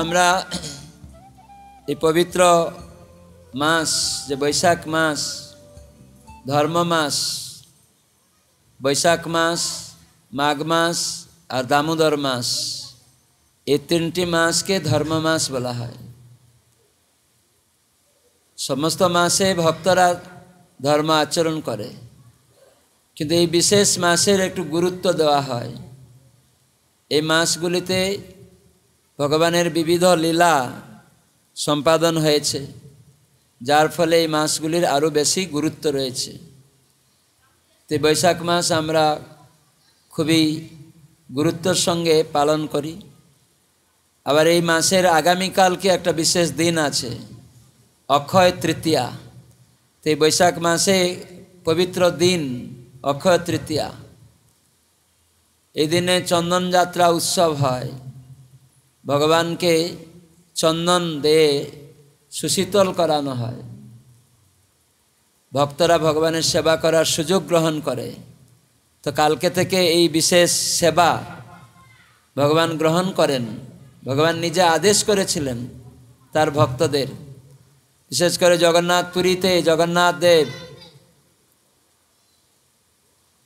আমরা এই পবিত্র মাস যে বৈশাখ মাস ধর্ম মাস বৈশাখ মাস মাঘ মাস আর দামোদর মাস এই তিনটি মাসকে ধর্ম মাস বলা হয় সমস্ত মাসে ভক্তরা ধর্ম আচরণ করে কিন্তু এই বিশেষ মাসের একটু গুরুত্ব দেওয়া হয় এই মাসগুলিতে ভগবানের বিবিধ লীলা সম্পাদন হয়েছে যার ফলে এই মাসগুলির আরও বেশি গুরুত্ব রয়েছে তো বৈশাখ মাস আমরা খুবই গুরুত্বর সঙ্গে পালন করি আবার এই মাসের আগামীকালকে একটা বিশেষ দিন আছে অক্ষয় তৃতীয়া তো এই বৈশাখ মাসে পবিত্র দিন অক্ষয় তৃতীয়া এই দিনে চন্দন যাত্রা উৎসব হয় ভগবানকে চন্দন দিয়ে সুশীতল করানো হয় ভক্তরা ভগবানের সেবা করার সুযোগ গ্রহণ করে তো কালকে থেকে এই বিশেষ সেবা ভগবান গ্রহণ করেন ভগবান নিজে আদেশ করেছিলেন তার ভক্তদের বিশেষ করে জগন্নাথ পুরীতে জগন্নাথ দেব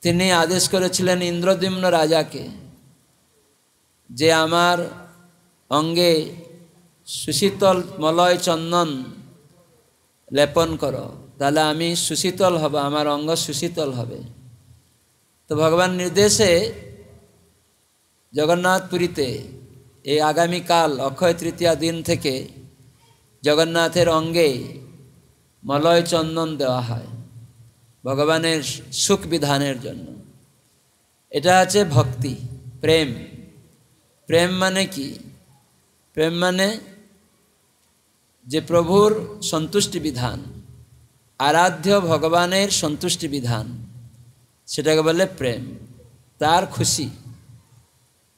তিনি আদেশ করেছিলেন ইন্দ্রদিম্ন রাজাকে যে আমার অঙ্গে সুশীতল মলয় চন্দন লেপন করো তাহলে আমি সুশীতল হব আমার অঙ্গ সুশীতল হবে তো ভগবান নির্দেশে জগন্নাথ পুরীতে এই আগামীকাল অক্ষয় তৃতীয়া দিন থেকে জগন্নাথের অঙ্গে মলয় চন্দন দেওয়া হয় ভগবানের সুখ বিধানের জন্য এটা আছে ভক্তি প্রেম প্রেম মানে কি প্রেম মানে যে প্রভুর সন্তুষ্টি বিধান আরাধ্য ভগবানের সন্তুষ্টি বিধান সেটাকে বলে প্রেম তার খুশি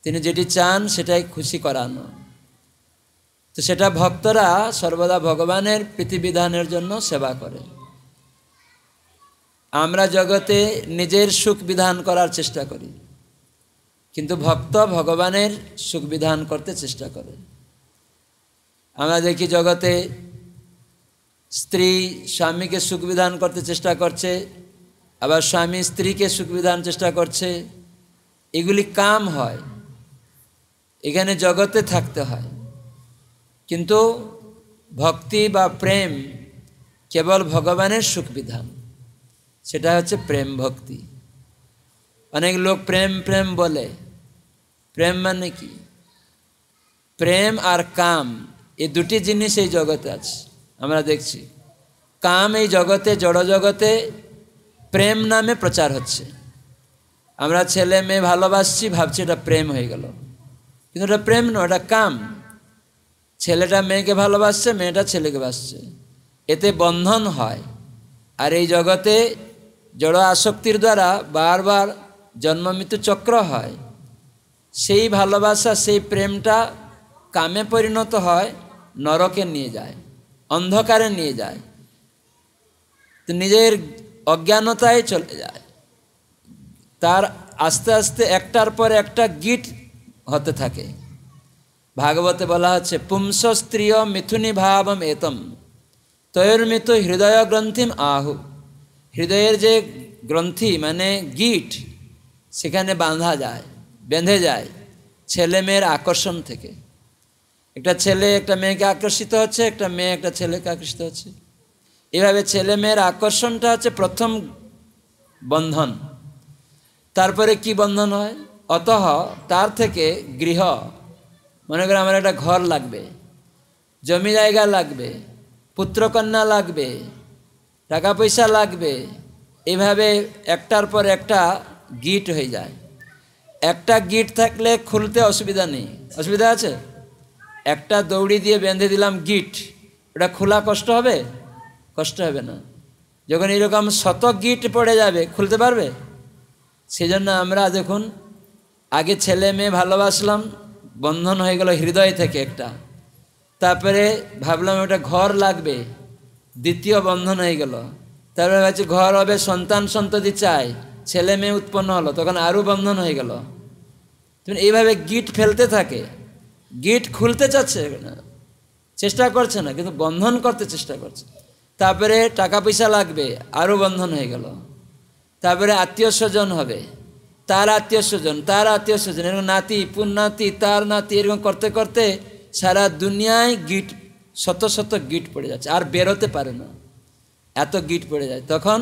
তিনি যেটি চান সেটাই খুশি করানো তো সেটা ভক্তরা সর্বদা ভগবানের প্রীতিবিধানের জন্য সেবা করে আমরা জগতে নিজের সুখ বিধান করার চেষ্টা করি কিন্তু ভক্ত ভগবানের সুখ বিধান করতে চেষ্টা করে আমরা দেখি জগতে স্ত্রী স্বামীকে সুখবিধান করতে চেষ্টা করছে আবার স্বামী স্ত্রীকে সুখবিধান চেষ্টা করছে এগুলি কাম হয় এখানে জগতে থাকতে হয় কিন্তু ভক্তি বা প্রেম কেবল ভগবানের সুখবিধান সেটা হচ্ছে প্রেম ভক্তি অনেক লোক প্রেম প্রেম বলে প্রেম মানে কি প্রেম আর কাম এই দুটি জিনিস এই জগতে আছে আমরা দেখছি কাম এই জগতে জড় জগতে প্রেম নামে প্রচার হচ্ছে আমরা ছেলে মেয়ে ভালোবাসছি ভাবছি এটা প্রেম হয়ে গেল কিন্তু এটা প্রেম নয় এটা কাম ছেলেটা মেয়েকে ভালোবাসছে মেয়েটা ছেলেকে বাসছে এতে বন্ধন হয় আর এই জগতে জড় আসক্তির দ্বারা বারবার জন্ম মৃত্যু চক্র হয় সেই ভালোবাসা সেই প্রেমটা কামে পরিণত হয় নরকে নিয়ে যায় অন্ধকারে নিয়ে যায় তো নিজের অজ্ঞানতায় চলে যায় তার আস্তে আস্তে একটার পর একটা গিট হতে থাকে ভাগবতে বলা হচ্ছে পুংস স্ত্রীয় মিথুনি ভাবম এতম তৈর্মিত হৃদয় গ্রন্থিম আহু হৃদয়ের যে গ্রন্থি মানে গিট সেখানে বাঁধা যায় বেঁধে যায় ছেলেমেয়ের আকর্ষণ থেকে একটা ছেলে একটা মেয়েকে আকর্ষিত হচ্ছে একটা মেয়ে একটা ছেলেকে আকর্ষিত হচ্ছে এভাবে ছেলে মেয়ের আকর্ষণটা হচ্ছে প্রথম বন্ধন তারপরে কি বন্ধন হয় অতহ তার থেকে গৃহ মনে করে আমার একটা ঘর লাগবে জমি জায়গা লাগবে পুত্রকন্যা লাগবে টাকা পয়সা লাগবে এভাবে একটার পর একটা গিট হয়ে যায় একটা গিট থাকলে খুলতে অসুবিধা নেই অসুবিধা আছে একটা দৌড়ি দিয়ে বেঁধে দিলাম গিট ওটা খোলা কষ্ট হবে কষ্ট হবে না যখন এরকম শত গিট পড়ে যাবে খুলতে পারবে সেজন্য আমরা দেখুন আগে ছেলে মেয়ে ভালোবাসলাম বন্ধন হয়ে গেল হৃদয় থেকে একটা তারপরে ভাবলাম ওটা ঘর লাগবে দ্বিতীয় বন্ধন হয়ে গেল তারপরে ভাবছি ঘর হবে সন্তান সন্ততি চাই ছেলে মেয়ে উৎপন্ন হলো তখন আরও বন্ধন হয়ে গেল তুমি এইভাবে গিট ফেলতে থাকে গেট খুলতে চাচ্ছে চেষ্টা করছে না কিন্তু বন্ধন করতে চেষ্টা করছে তারপরে টাকা পয়সা লাগবে আরও বন্ধন হয়ে গেল তারপরে আত্মীয় স্বজন হবে তার আত্মীয় স্বজন তার আত্মীয় স্বজন এরকম নাতি নাতি তার নাতি এরকম করতে করতে সারা দুনিয়ায় গিট শত শত গিট পড়ে যাচ্ছে আর বেরোতে পারে না এত গিট পড়ে যায় তখন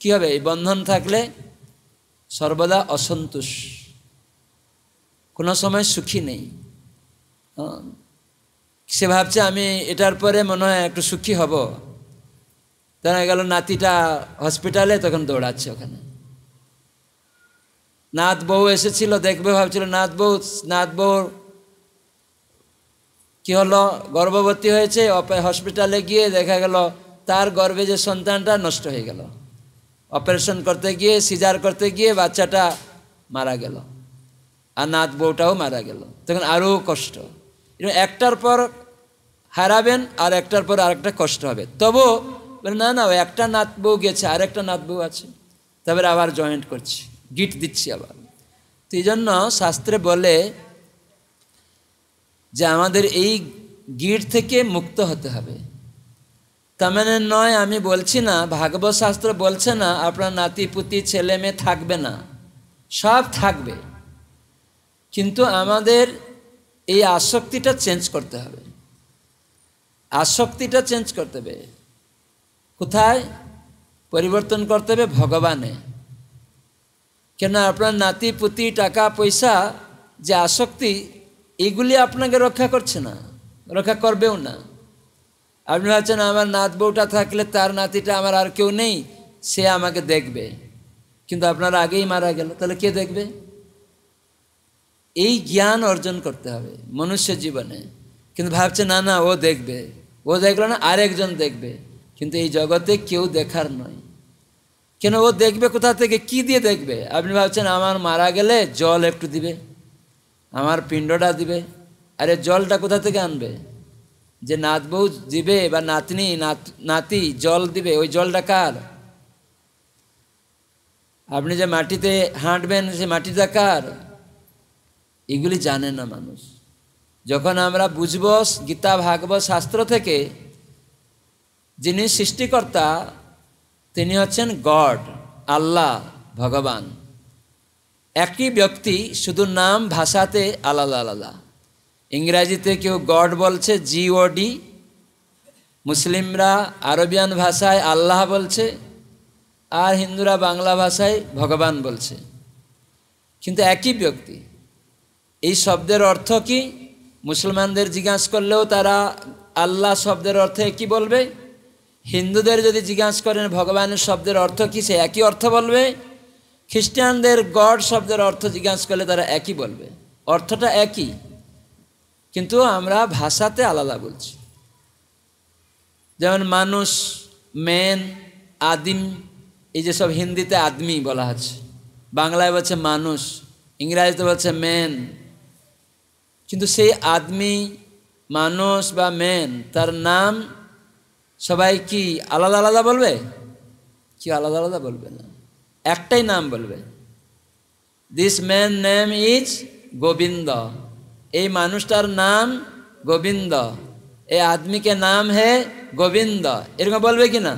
কি হবে এই বন্ধন থাকলে সর্বদা অসন্তোষ কোনো সময় সুখী নেই সে ভাবছে আমি এটার পরে মনে হয় একটু সুখী হব তারা গেল নাতিটা হসপিটালে তখন দৌড়াচ্ছে ওখানে নাথ বউ এসেছিল দেখবে ভাবছিল নাথ বউ নাথ বউর কী হলো গর্ভবতী হয়েছে হসপিটালে গিয়ে দেখা গেল তার গর্ভে যে সন্তানটা নষ্ট হয়ে গেল অপারেশন করতে গিয়ে সিজার করতে গিয়ে বাচ্চাটা মারা গেল আর নাথ বউটাও মারা গেল তখন আরও কষ্ট একটার পর হারাবেন আর একটার পর আরেকটা কষ্ট হবে তবু না না একটা নাত বউ গেছে আর একটা নাত বউ আছে তারপরে আবার জয়েন্ট করছি গিট দিচ্ছি আবার তো এই জন্য শাস্ত্রে বলে যে আমাদের এই গিট থেকে মুক্ত হতে হবে তার মানে নয় আমি বলছি না ভাগবত শাস্ত্র বলছে না আপনার নাতি পুতি ছেলে মেয়ে থাকবে না সব থাকবে কিন্তু আমাদের এই আসক্তিটা চেঞ্জ করতে হবে আসক্তিটা চেঞ্জ করতে হবে কোথায় পরিবর্তন করতে হবে ভগবানে কেন আপনার নাতি পুতি টাকা পয়সা যে আসক্তি এগুলি আপনাকে রক্ষা করছে না রক্ষা করবেও না আপনি ভাবছেন আমার নাত বউটা থাকলে তার নাতিটা আমার আর কেউ নেই সে আমাকে দেখবে কিন্তু আপনার আগেই মারা গেল তাহলে কে দেখবে এই জ্ঞান অর্জন করতে হবে মনুষ্য জীবনে কিন্তু ভাবছে না না ও দেখবে ও দেখলো না আরেকজন দেখবে কিন্তু এই জগতে কেউ দেখার নয় কেন ও দেখবে কোথা থেকে কি দিয়ে দেখবে আপনি ভাবছেন আমার মারা গেলে জল একটু দিবে আমার পিণ্ডটা দিবে আরে জলটা কোথা থেকে আনবে যে নাত বউ দিবে বা নাতনি নাতি জল দিবে ওই জলটা কার আপনি যে মাটিতে হাঁটবেন সে মাটিটা কার এগুলি জানে না মানুষ যখন আমরা বুঝব গীতা ভাগব শাস্ত্র থেকে যিনি সৃষ্টিকর্তা তিনি হচ্ছেন গড আল্লাহ ভগবান একই ব্যক্তি শুধু নাম ভাষাতে আলাদা আলাদা ইংরাজিতে কেউ গড বলছে জিওডি মুসলিমরা আরবিয়ান ভাষায় আল্লাহ বলছে আর হিন্দুরা বাংলা ভাষায় ভগবান বলছে কিন্তু একই ব্যক্তি এই শব্দের অর্থ কি মুসলমানদের জিজ্ঞাসা করলেও তারা আল্লাহ শব্দের অর্থে কি বলবে হিন্দুদের যদি জিজ্ঞাসা করেন ভগবানের শব্দের অর্থ কি সে একই অর্থ বলবে খ্রিস্টানদের গড শব্দের অর্থ জিজ্ঞাসা করলে তারা একই বলবে অর্থটা একই কিন্তু আমরা ভাষাতে আলাদা বলছি যেমন মানুষ মেন আদিম এই যে সব হিন্দিতে আদমি বলা আছে বাংলায় বলছে মানুষ ইংরাজিতে বলছে মেন কিন্তু সেই আদমি মানুষ বা ম্যান তার নাম সবাই কি আলাদা আলাদা বলবে কি আলাদা আলাদা বলবে না একটাই নাম বলবে this man name is Gobinda এই মানুষটার নাম গোবিন্দ এই আদমিকে নাম হে গোবিন্দ এরকম বলবে কি না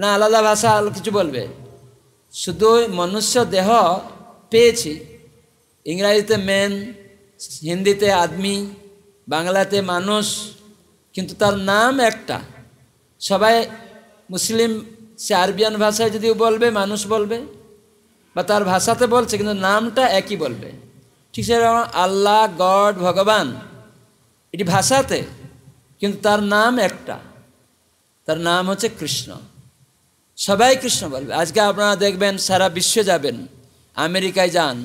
না আলাদা ভাষা কিছু বলবে শুধু মনুষ্য দেহ পেয়েছি ইংরাজিতে ম্যান হিন্দিতে আদমি বাংলাতে মানুষ কিন্তু তার নাম একটা সবাই মুসলিম সে আরবিয়ান ভাষায় যদিও বলবে মানুষ বলবে বা তার ভাষাতে বলছে কিন্তু নামটা একই বলবে ঠিক সেরকম আল্লাহ গড ভগবান এটি ভাষাতে কিন্তু তার নাম একটা তার নাম হচ্ছে কৃষ্ণ সবাই কৃষ্ণ বলবে আজকে আপনারা দেখবেন সারা বিশ্বে যাবেন আমেরিকায় যান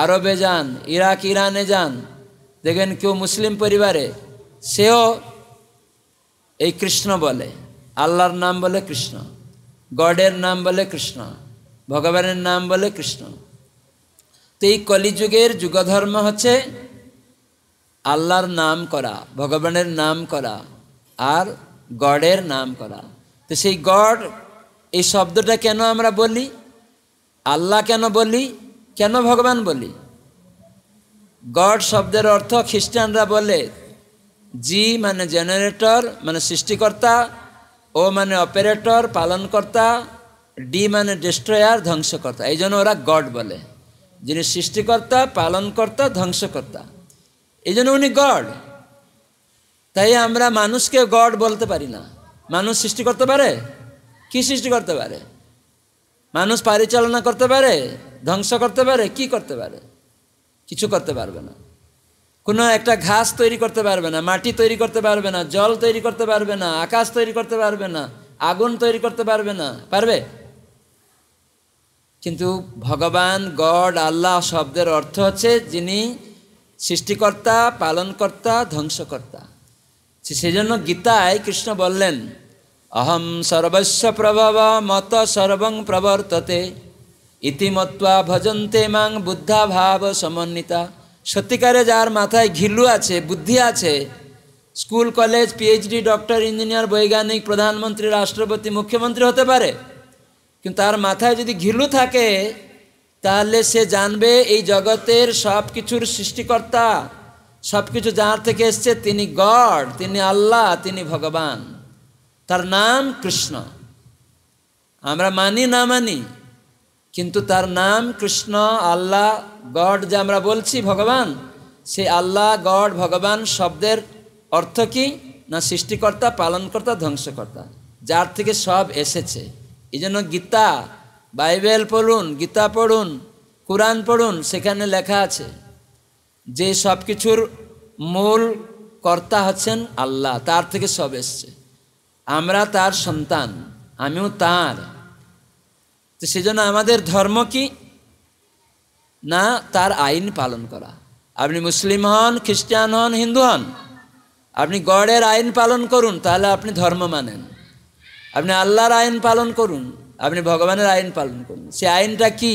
আরবে যান ইরাক ইরানে যান দেখেন কেউ মুসলিম পরিবারে সেও এই কৃষ্ণ বলে আল্লাহর নাম বলে কৃষ্ণ গডের নাম বলে কৃষ্ণ ভগবানের নাম বলে কৃষ্ণ তো এই কলিযুগের যুগধর্ম হচ্ছে আল্লাহর নাম করা ভগবানের নাম করা আর গডের নাম করা তো সেই গড এই শব্দটা কেন আমরা বলি আল্লাহ কেন বলি কেন ভগবান বলি গড শব্দের অর্থ খ্রিস্টানরা বলে জি মানে জেনারেটর মানে সৃষ্টিকর্তা ও মানে অপারেটর পালনকর্তা ডি মানে ডিস্ট্রয়ার ধ্বংসকর্তা এই জন্য ওরা গড বলে যিনি সৃষ্টিকর্তা পালনকর্তা ধ্বংসকর্তা এই জন্য উনি গড তাই আমরা মানুষকে গড বলতে পারি না মানুষ সৃষ্টি করতে পারে কি সৃষ্টি করতে পারে মানুষ পরিচালনা করতে পারে ধ্বংস করতে পারে কি করতে পারে কিছু করতে পারবে না কোনো একটা ঘাস তৈরি করতে পারবে না মাটি তৈরি করতে পারবে না জল তৈরি করতে পারবে না আকাশ তৈরি করতে পারবে না আগুন তৈরি করতে পারবে না পারবে কিন্তু ভগবান গড আল্লাহ শব্দের অর্থ হচ্ছে যিনি সৃষ্টিকর্তা পালনকর্তা ধ্বংসকর্তা সেই জন্য গীতায় কৃষ্ণ বললেন অহম সর্বস্ব প্রভব মত সর্বং প্রবর্ততে ইতিমত্বা ভজন্তে মাং বুদ্ধা ভাব সমন্বিতা সত্যিকারে যার মাথায় ঘিল্লু আছে বুদ্ধি আছে school college PhD doctor engineer বৈজ্ঞানিক প্রধানমন্ত্রী রাষ্ট্রপতি মুখ্যমন্ত্রী হতে পারে কিন্তু তার মাথায় যদি ঘিলু থাকে তাহলে সে জানবে এই জগতের সব কিছুর সৃষ্টিকর্তা সব কিছু যার থেকে এসছে তিনি গড তিনি আল্লাহ তিনি ভগবান তার নাম কৃষ্ণ আমরা মানি না মানি কিন্তু তার নাম কৃষ্ণ আল্লাহ গড যে আমরা বলছি ভগবান সে আল্লাহ গড ভগবান শব্দের অর্থ কি না সৃষ্টিকর্তা পালনকর্তা ধ্বংসকর্তা যার থেকে সব এসেছে এই জন্য গীতা বাইবেল পড়ুন গীতা পড়ুন কোরআন পড়ুন সেখানে লেখা আছে যে সব কিছুর মূল কর্তা হচ্ছেন আল্লাহ তার থেকে সব এসছে আমরা তার সন্তান আমিও তাঁর তো সেজন্য আমাদের ধর্ম কি না তার আইন পালন করা আপনি মুসলিম হন খ্রিস্টান হন হিন্দু হন আপনি গডের আইন পালন করুন তাহলে আপনি ধর্ম মানেন আপনি আল্লাহর আইন পালন করুন আপনি ভগবানের আইন পালন করুন সে আইনটা কি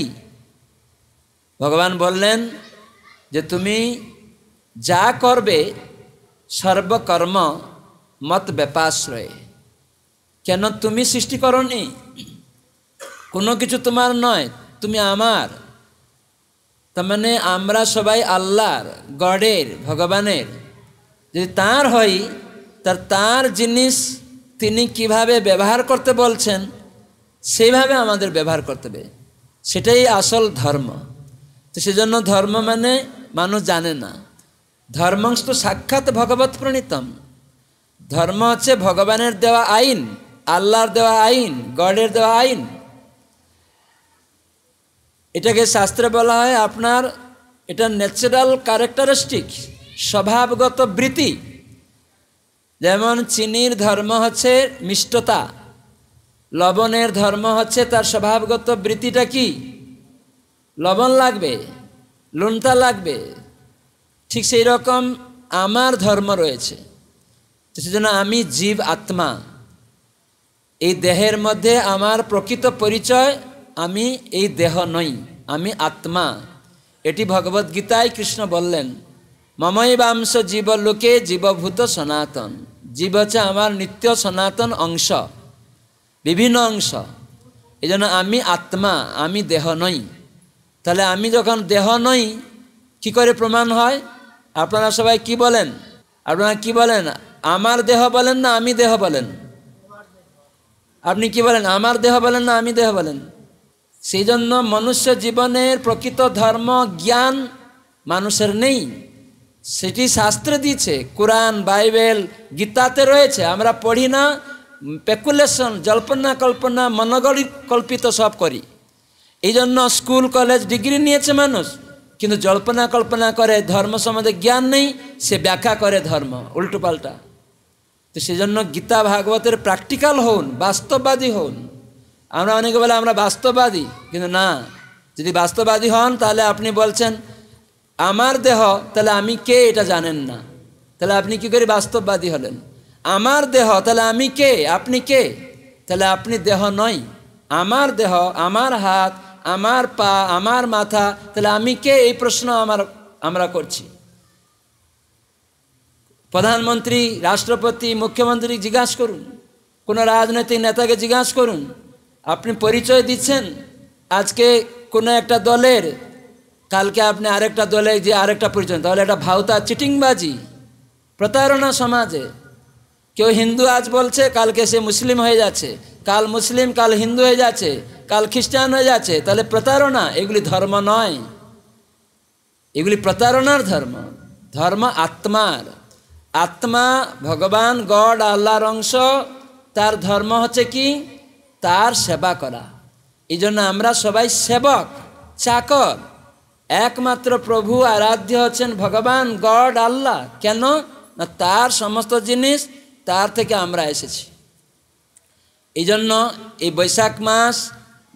ভগবান বললেন যে তুমি যা করবে সর্বকর্ম মত ব্যাপাশ্রয়ে কেন তুমি সৃষ্টি করনি কোনো কিছু তোমার নয় তুমি আমার তার মানে আমরা সবাই আল্লাহর গডের ভগবানের যদি তার হই তার তার জিনিস তিনি কিভাবে ব্যবহার করতে বলছেন সেইভাবে আমাদের ব্যবহার করতে হবে সেটাই আসল ধর্ম তো সেজন্য ধর্ম মানে মানুষ জানে না ধর্মস্ত সাক্ষাৎ ভগবত প্রণীতম ধর্ম হচ্ছে ভগবানের দেওয়া আইন আল্লাহর দেওয়া আইন গডের দেওয়া আইন এটাকে শাস্ত্রে বলা হয় আপনার এটা ন্যাচারাল ক্যারেক্টারিস্টিক স্বভাবগত বৃত্তি যেমন চিনির ধর্ম হচ্ছে মিষ্টতা লবণের ধর্ম হচ্ছে তার স্বভাবগত বৃত্তিটা কি লবণ লাগবে লুনটা লাগবে ঠিক সেই রকম আমার ধর্ম রয়েছে সেজন্য আমি জীব আত্মা এই দেহের মধ্যে আমার প্রকৃত পরিচয় আমি এই দেহ নই আমি আত্মা এটি ভগবদ্গীতায় কৃষ্ণ বললেন মমৈবাংশ জীব লোকে জীবভূত সনাতন জীব হচ্ছে আমার নিত্য সনাতন অংশ বিভিন্ন অংশ এই আমি আত্মা আমি দেহ নই তাহলে আমি যখন দেহ নই কি করে প্রমাণ হয় আপনারা সবাই কি বলেন আপনারা কি বলেন আমার দেহ বলেন না আমি দেহ বলেন আপনি কি বলেন আমার দেহ বলেন না আমি দেহ বলেন সেই জন্য মনুষ্য জীবনের প্রকৃত ধর্ম জ্ঞান মানুষের নেই সেটি শাস্ত্রে দিয়েছে কোরআন বাইবেল গীতাতে রয়েছে আমরা পড়ি না পেকুলেশন জল্পনা কল্পনা মনগড়ি কল্পিত সব করি এই জন্য স্কুল কলেজ ডিগ্রি নিয়েছে মানুষ কিন্তু জল্পনা কল্পনা করে ধর্ম সম্বন্ধে জ্ঞান নেই সে ব্যাখ্যা করে ধর্ম উল্টোপাল্টা তো সেজন্য গীতা ভাগবতের প্র্যাকটিক্যাল হন বাস্তববাদী হন আমরা অনেকে বলে আমরা বাস্তববাদী কিন্তু না যদি বাস্তববাদী হন তাহলে আপনি বলছেন আমার দেহ তাহলে আমি কে এটা জানেন না তাহলে আপনি কি করে বাস্তববাদী হলেন আমার দেহ তাহলে আমি কে আপনি কে তাহলে আপনি দেহ নয় আমার দেহ আমার হাত আমার পা আমার মাথা তাহলে আমি কে এই প্রশ্ন আমার আমরা করছি প্রধানমন্ত্রী রাষ্ট্রপতি মুখ্যমন্ত্রী জিজ্ঞাসা করুন কোনো রাজনৈতিক নেতাকে জিজ্ঞাসা করুন আপনি পরিচয় দিচ্ছেন আজকে কোনো একটা দলের কালকে আপনি আরেকটা দলে যে আরেকটা পরিচয় তাহলে এটা ভাওতা চিটিংবাজি প্রতারণা সমাজে কেউ হিন্দু আজ বলছে কালকে সে মুসলিম হয়ে যাচ্ছে কাল মুসলিম কাল হিন্দু হয়ে যাচ্ছে কাল খ্রিস্টান হয়ে যাচ্ছে তাহলে প্রতারণা এগুলি ধর্ম নয় এগুলি প্রতারণার ধর্ম ধর্ম আত্মার আত্মা ভগবান গড আল্লাহর অংশ তার ধর্ম হচ্ছে কি তার সেবা করা এই জন্য আমরা সবাই সেবক চাকর একমাত্র প্রভু আরাধ্য হচ্ছেন ভগবান গড আল্লাহ কেন না তার সমস্ত জিনিস তার থেকে আমরা এসেছি এই জন্য এই বৈশাখ মাস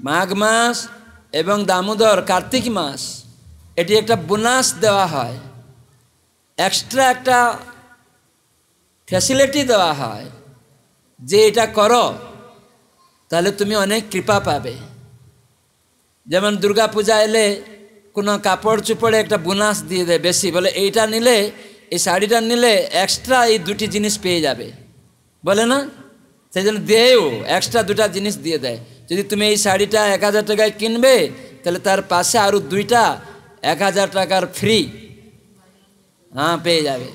মাঘ মাস এবং দামোদর কার্তিক মাস এটি একটা বোনাস দেওয়া হয় এক্সট্রা একটা ফ্যাসিলিটি দেওয়া হয় যে এটা করো তাহলে তুমি অনেক কৃপা পাবে যেমন দুর্গা পূজা এলে কোনো কাপড় চুপড়ে একটা বোনাস দিয়ে দেয় বেশি বলে এইটা নিলে এই শাড়িটা নিলে এক্সট্রা এই দুটি জিনিস পেয়ে যাবে বলে না সেই জন্য দেয়ও এক্সট্রা দুটা জিনিস দিয়ে দেয় যদি তুমি এই শাড়িটা এক হাজার টাকায় কিনবে তাহলে তার পাশে আরও দুইটা এক হাজার টাকার ফ্রি হ্যাঁ পেয়ে যাবে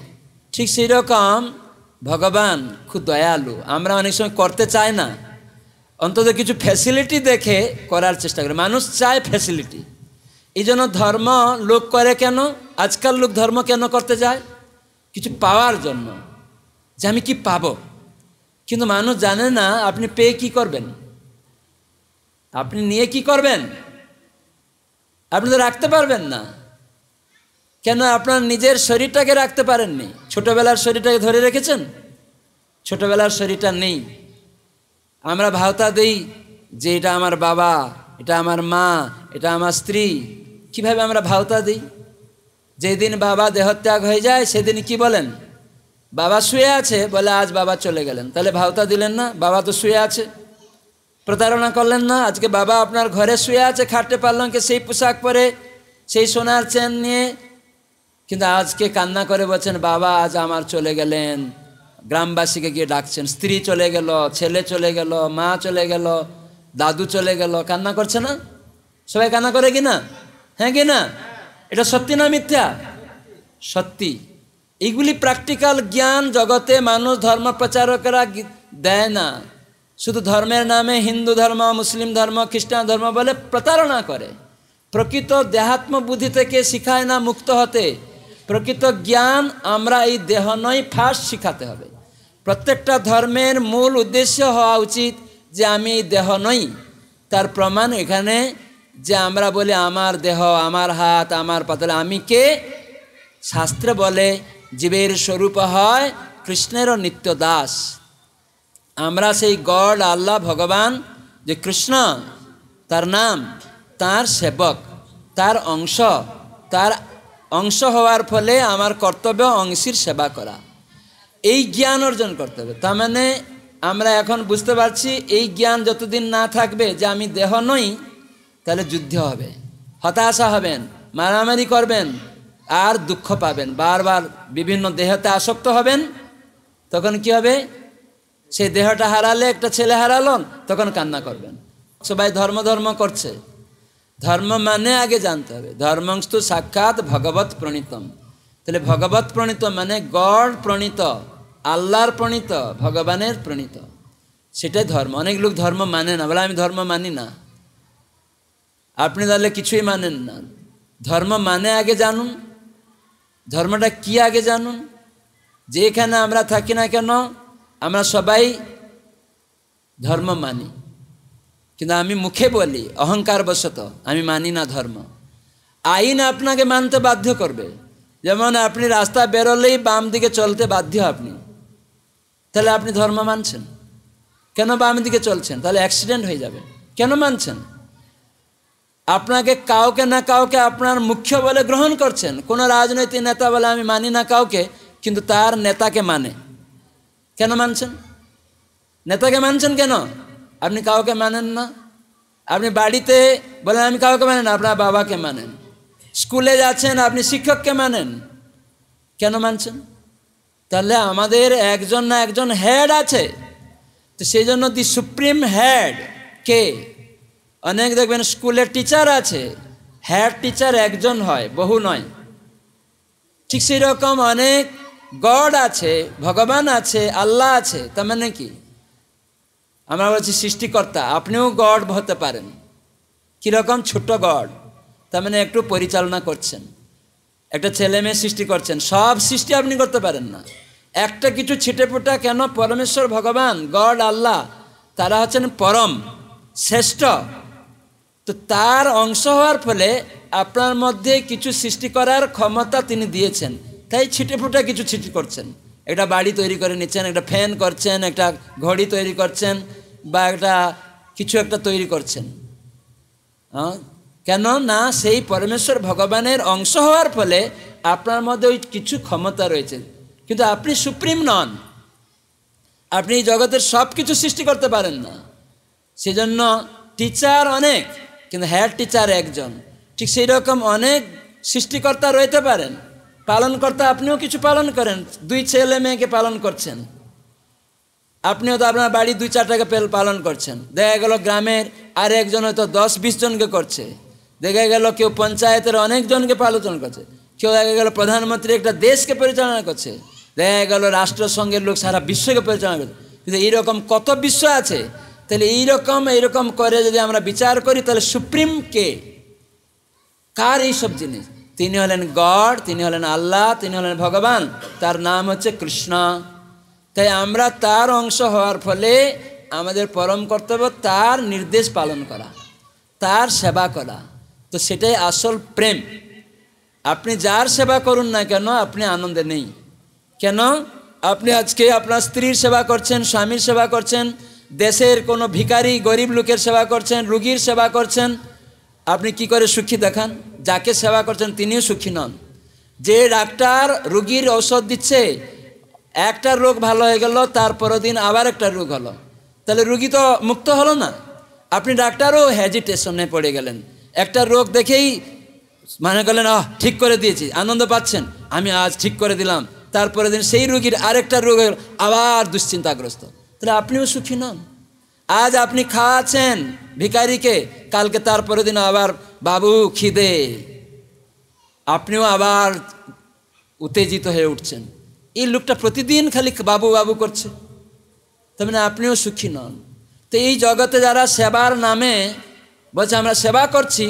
ঠিক সেই রকম ভগবান খুব দয়ালু আমরা অনেক সময় করতে চাই না অন্তত কিছু ফ্যাসিলিটি দেখে করার চেষ্টা করে মানুষ চায় ফ্যাসিলিটি এই জন্য ধর্ম লোক করে কেন আজকাল লোক ধর্ম কেন করতে যায় কিছু পাওয়ার জন্য যে আমি কি পাব কিন্তু মানুষ জানে না আপনি পেয়ে কি করবেন আপনি নিয়ে কি করবেন আপনি তো রাখতে পারবেন না কেন আপনার নিজের শরীরটাকে রাখতে পারেননি ছোটোবেলার শরীরটাকে ধরে রেখেছেন ছোটোবেলার শরীরটা নেই আমরা ভাওতা দেই যে এটা আমার বাবা এটা আমার মা এটা আমার স্ত্রী কিভাবে আমরা ভাওতা দিই যেদিন বাবা দেহত্যাগ হয়ে যায় সেদিন কি বলেন বাবা শুয়ে আছে বলে আজ বাবা চলে গেলেন তাহলে ভাওতা দিলেন না বাবা তো শুয়ে আছে প্রতারণা করলেন না আজকে বাবা আপনার ঘরে শুয়ে আছে খাটতে পারলকে সেই পোশাক পরে সেই সোনার চেন নিয়ে কিন্তু আজকে কান্না করে বলছেন বাবা আজ আমার চলে গেলেন গ্রামবাসীকে গিয়ে ডাকছেন স্ত্রী চলে গেল ছেলে চলে গেল মা চলে গেল দাদু চলে গেল কান্না করছে না সবাই কান্না করে কি না হ্যাঁ কি না এটা সত্যি না মিথ্যা সত্যি এইগুলি প্র্যাকটিক্যাল জ্ঞান জগতে মানুষ ধর্ম প্রচারকেরা দেয় না শুধু ধর্মের নামে হিন্দু ধর্ম মুসলিম ধর্ম খ্রিস্টান ধর্ম বলে প্রতারণা করে প্রকৃত দেহাত্ম বুদ্ধি থেকে শিখায় না মুক্ত হতে প্রকৃত জ্ঞান আমরা এই দেহ নয় ফার্স্ট শিখাতে হবে প্রত্যেকটা ধর্মের মূল উদ্দেশ্য হওয়া উচিত যে আমি দেহ নই তার প্রমাণ এখানে যে আমরা বলি আমার দেহ আমার হাত আমার পাতলে আমি কে শাস্ত্র বলে জীবের স্বরূপ হয় কৃষ্ণেরও নিত্য দাস আমরা সেই গড আল্লাহ ভগবান যে কৃষ্ণ তার নাম তার সেবক তার অংশ তার অংশ হওয়ার ফলে আমার কর্তব্য অংশীর সেবা করা এই জ্ঞান অর্জন করতে হবে তার মানে আমরা এখন বুঝতে পারছি এই জ্ঞান যতদিন না থাকবে যে আমি দেহ নই তাহলে যুদ্ধ হবে হতাশা হবেন মারামারি করবেন আর দুঃখ পাবেন বারবার বিভিন্ন দেহতে আসক্ত হবেন তখন কি হবে সেই দেহটা হারালে একটা ছেলে হারালন তখন কান্না করবেন সবাই ধর্ম ধর্ম করছে ধর্ম মানে আগে জানতে হবে ধর্মংস্তু সাক্ষাৎ ভগবত প্রণীতম তাহলে ভগবত প্রণীত মানে গড প্রণীত আল্লাহর প্রণীত ভগবানের প্রণীত সেটাই ধর্ম অনেক লোক ধর্ম মানে না বলে আমি ধর্ম মানি না আপনি তাহলে কিছুই মানেন না ধর্ম মানে আগে জানুন ধর্মটা কি আগে জানুন যেখানে আমরা থাকি না কেন আমরা সবাই ধর্ম মানি কিন্তু আমি মুখে বলি অহংকারবশত আমি মানি না ধর্ম আইন আপনাকে মানতে বাধ্য করবে যেমন আপনি রাস্তা বেরোলেই বাম দিকে চলতে বাধ্য আপনি তাহলে আপনি ধর্ম মানছেন কেন বাম দিকে চলছেন তাহলে অ্যাক্সিডেন্ট হয়ে যাবে কেন মানছেন আপনাকে কাউকে না কাউকে আপনার মুখ্য বলে গ্রহণ করছেন কোনো রাজনৈতিক নেতা বলে আমি মানি না কাউকে কিন্তু তার নেতাকে মানে কেন মানছেন নেতাকে মানছেন কেন আপনি কাউকে মানেন না আপনি বাড়িতে বলেন আমি কাউকে মানেন আপনার বাবাকে মানেন স্কুলে যাচ্ছেন আপনি শিক্ষককে মানেন কেন মানছেন তাহলে আমাদের একজন না একজন হেড আছে তো সেই জন্য দি সুপ্রিম হেড কে অনেক দেখবেন স্কুলের টিচার আছে হেড টিচার একজন হয় বহু নয় ঠিক সেই রকম অনেক গড আছে ভগবান আছে আল্লাহ আছে তার মানে কি আমরা বলছি সৃষ্টিকর্তা আপনিও গড হতে পারেন কীরকম ছোট গড তার মানে একটু পরিচালনা করছেন একটা ছেলে মেয়ে সৃষ্টি করছেন সব সৃষ্টি আপনি করতে পারেন না একটা কিছু ছিটেপুটা কেন পরমেশ্বর ভগবান গড আল্লাহ তারা হচ্ছেন পরম শ্রেষ্ঠ তো তার অংশ হওয়ার ফলে আপনার মধ্যে কিছু সৃষ্টি করার ক্ষমতা তিনি দিয়েছেন তাই ছিটেফুটা কিছু ছিটি করছেন একটা বাড়ি তৈরি করে নিচ্ছেন একটা ফ্যান করছেন একটা ঘড়ি তৈরি করছেন বা একটা কিছু একটা তৈরি করছেন হ্যাঁ কেন না সেই পরমেশ্বর ভগবানের অংশ হওয়ার ফলে আপনার মধ্যে ওই কিছু ক্ষমতা রয়েছে কিন্তু আপনি সুপ্রিম নন আপনি জগতের সব কিছু সৃষ্টি করতে পারেন না সেজন্য টিচার অনেক কিন্তু হ্যাড টিচার একজন ঠিক সেই রকম অনেক সৃষ্টিকর্তা রইতে পারেন পালনকর্তা আপনিও কিছু পালন করেন দুই ছেলে মেয়েকে পালন করছেন আপনিও তো আপনার বাড়ি দুই চারটাকে পেল পালন করছেন দেখা গেল গ্রামের আর একজন হয়তো দশ বিশ জনকে করছে দেখা গেল কেউ পঞ্চায়েতের অনেকজনকে পালন করছে কেউ দেখা গেল প্রধানমন্ত্রী একটা দেশকে পরিচালনা করছে দেখা গেল রাষ্ট্রসংঘের লোক সারা বিশ্বকে পরিচালনা করছে কিন্তু এইরকম কত বিশ্ব আছে তাহলে এইরকম এইরকম করে যদি আমরা বিচার করি তাহলে সুপ্রিম কে কার এইসব জিনিস তিনি হলেন গড তিনি হলেন আল্লাহ তিনি হলেন ভগবান তার নাম হচ্ছে কৃষ্ণ তাই আমরা তার অংশ হওয়ার ফলে আমাদের পরম কর্তব্য তার নির্দেশ পালন করা তার সেবা করা তো সেটাই আসল প্রেম আপনি যার সেবা করুন না কেন আপনি আনন্দে নেই কেন আপনি আজকে আপনার স্ত্রীর সেবা করছেন স্বামীর সেবা করছেন দেশের কোনো ভিকারি গরিব লোকের সেবা করছেন রুগীর সেবা করছেন আপনি কি করে সুখী দেখান যাকে সেবা করছেন তিনিও সুখী নন যে ডাক্তার রুগীর ঔষধ দিচ্ছে একটা রোগ ভালো হয়ে গেল তার দিন আবার একটা রোগ হলো তাহলে রুগী তো মুক্ত হলো না আপনি ডাক্তারও হ্যাজিটেশনে পড়ে গেলেন একটা রোগ দেখেই মানে করলেন আহ ঠিক করে দিয়েছি আনন্দ পাচ্ছেন আমি আজ ঠিক করে দিলাম তারপরে দিন সেই রুগীর আরেকটা রোগ আবার দুশ্চিন্তাগ্রস্ত তাহলে আপনিও সুখী নন আজ আপনি খাওয়াচ্ছেন ভিকারিকে কালকে তারপরের দিন আবার বাবু খিদে আপনিও আবার উত্তেজিত হয়ে উঠছেন এই লোকটা প্রতিদিন খালি বাবু বাবু করছে তার মানে আপনিও সুখী নন তো এই জগতে যারা সেবার নামে বলছে আমরা সেবা করছি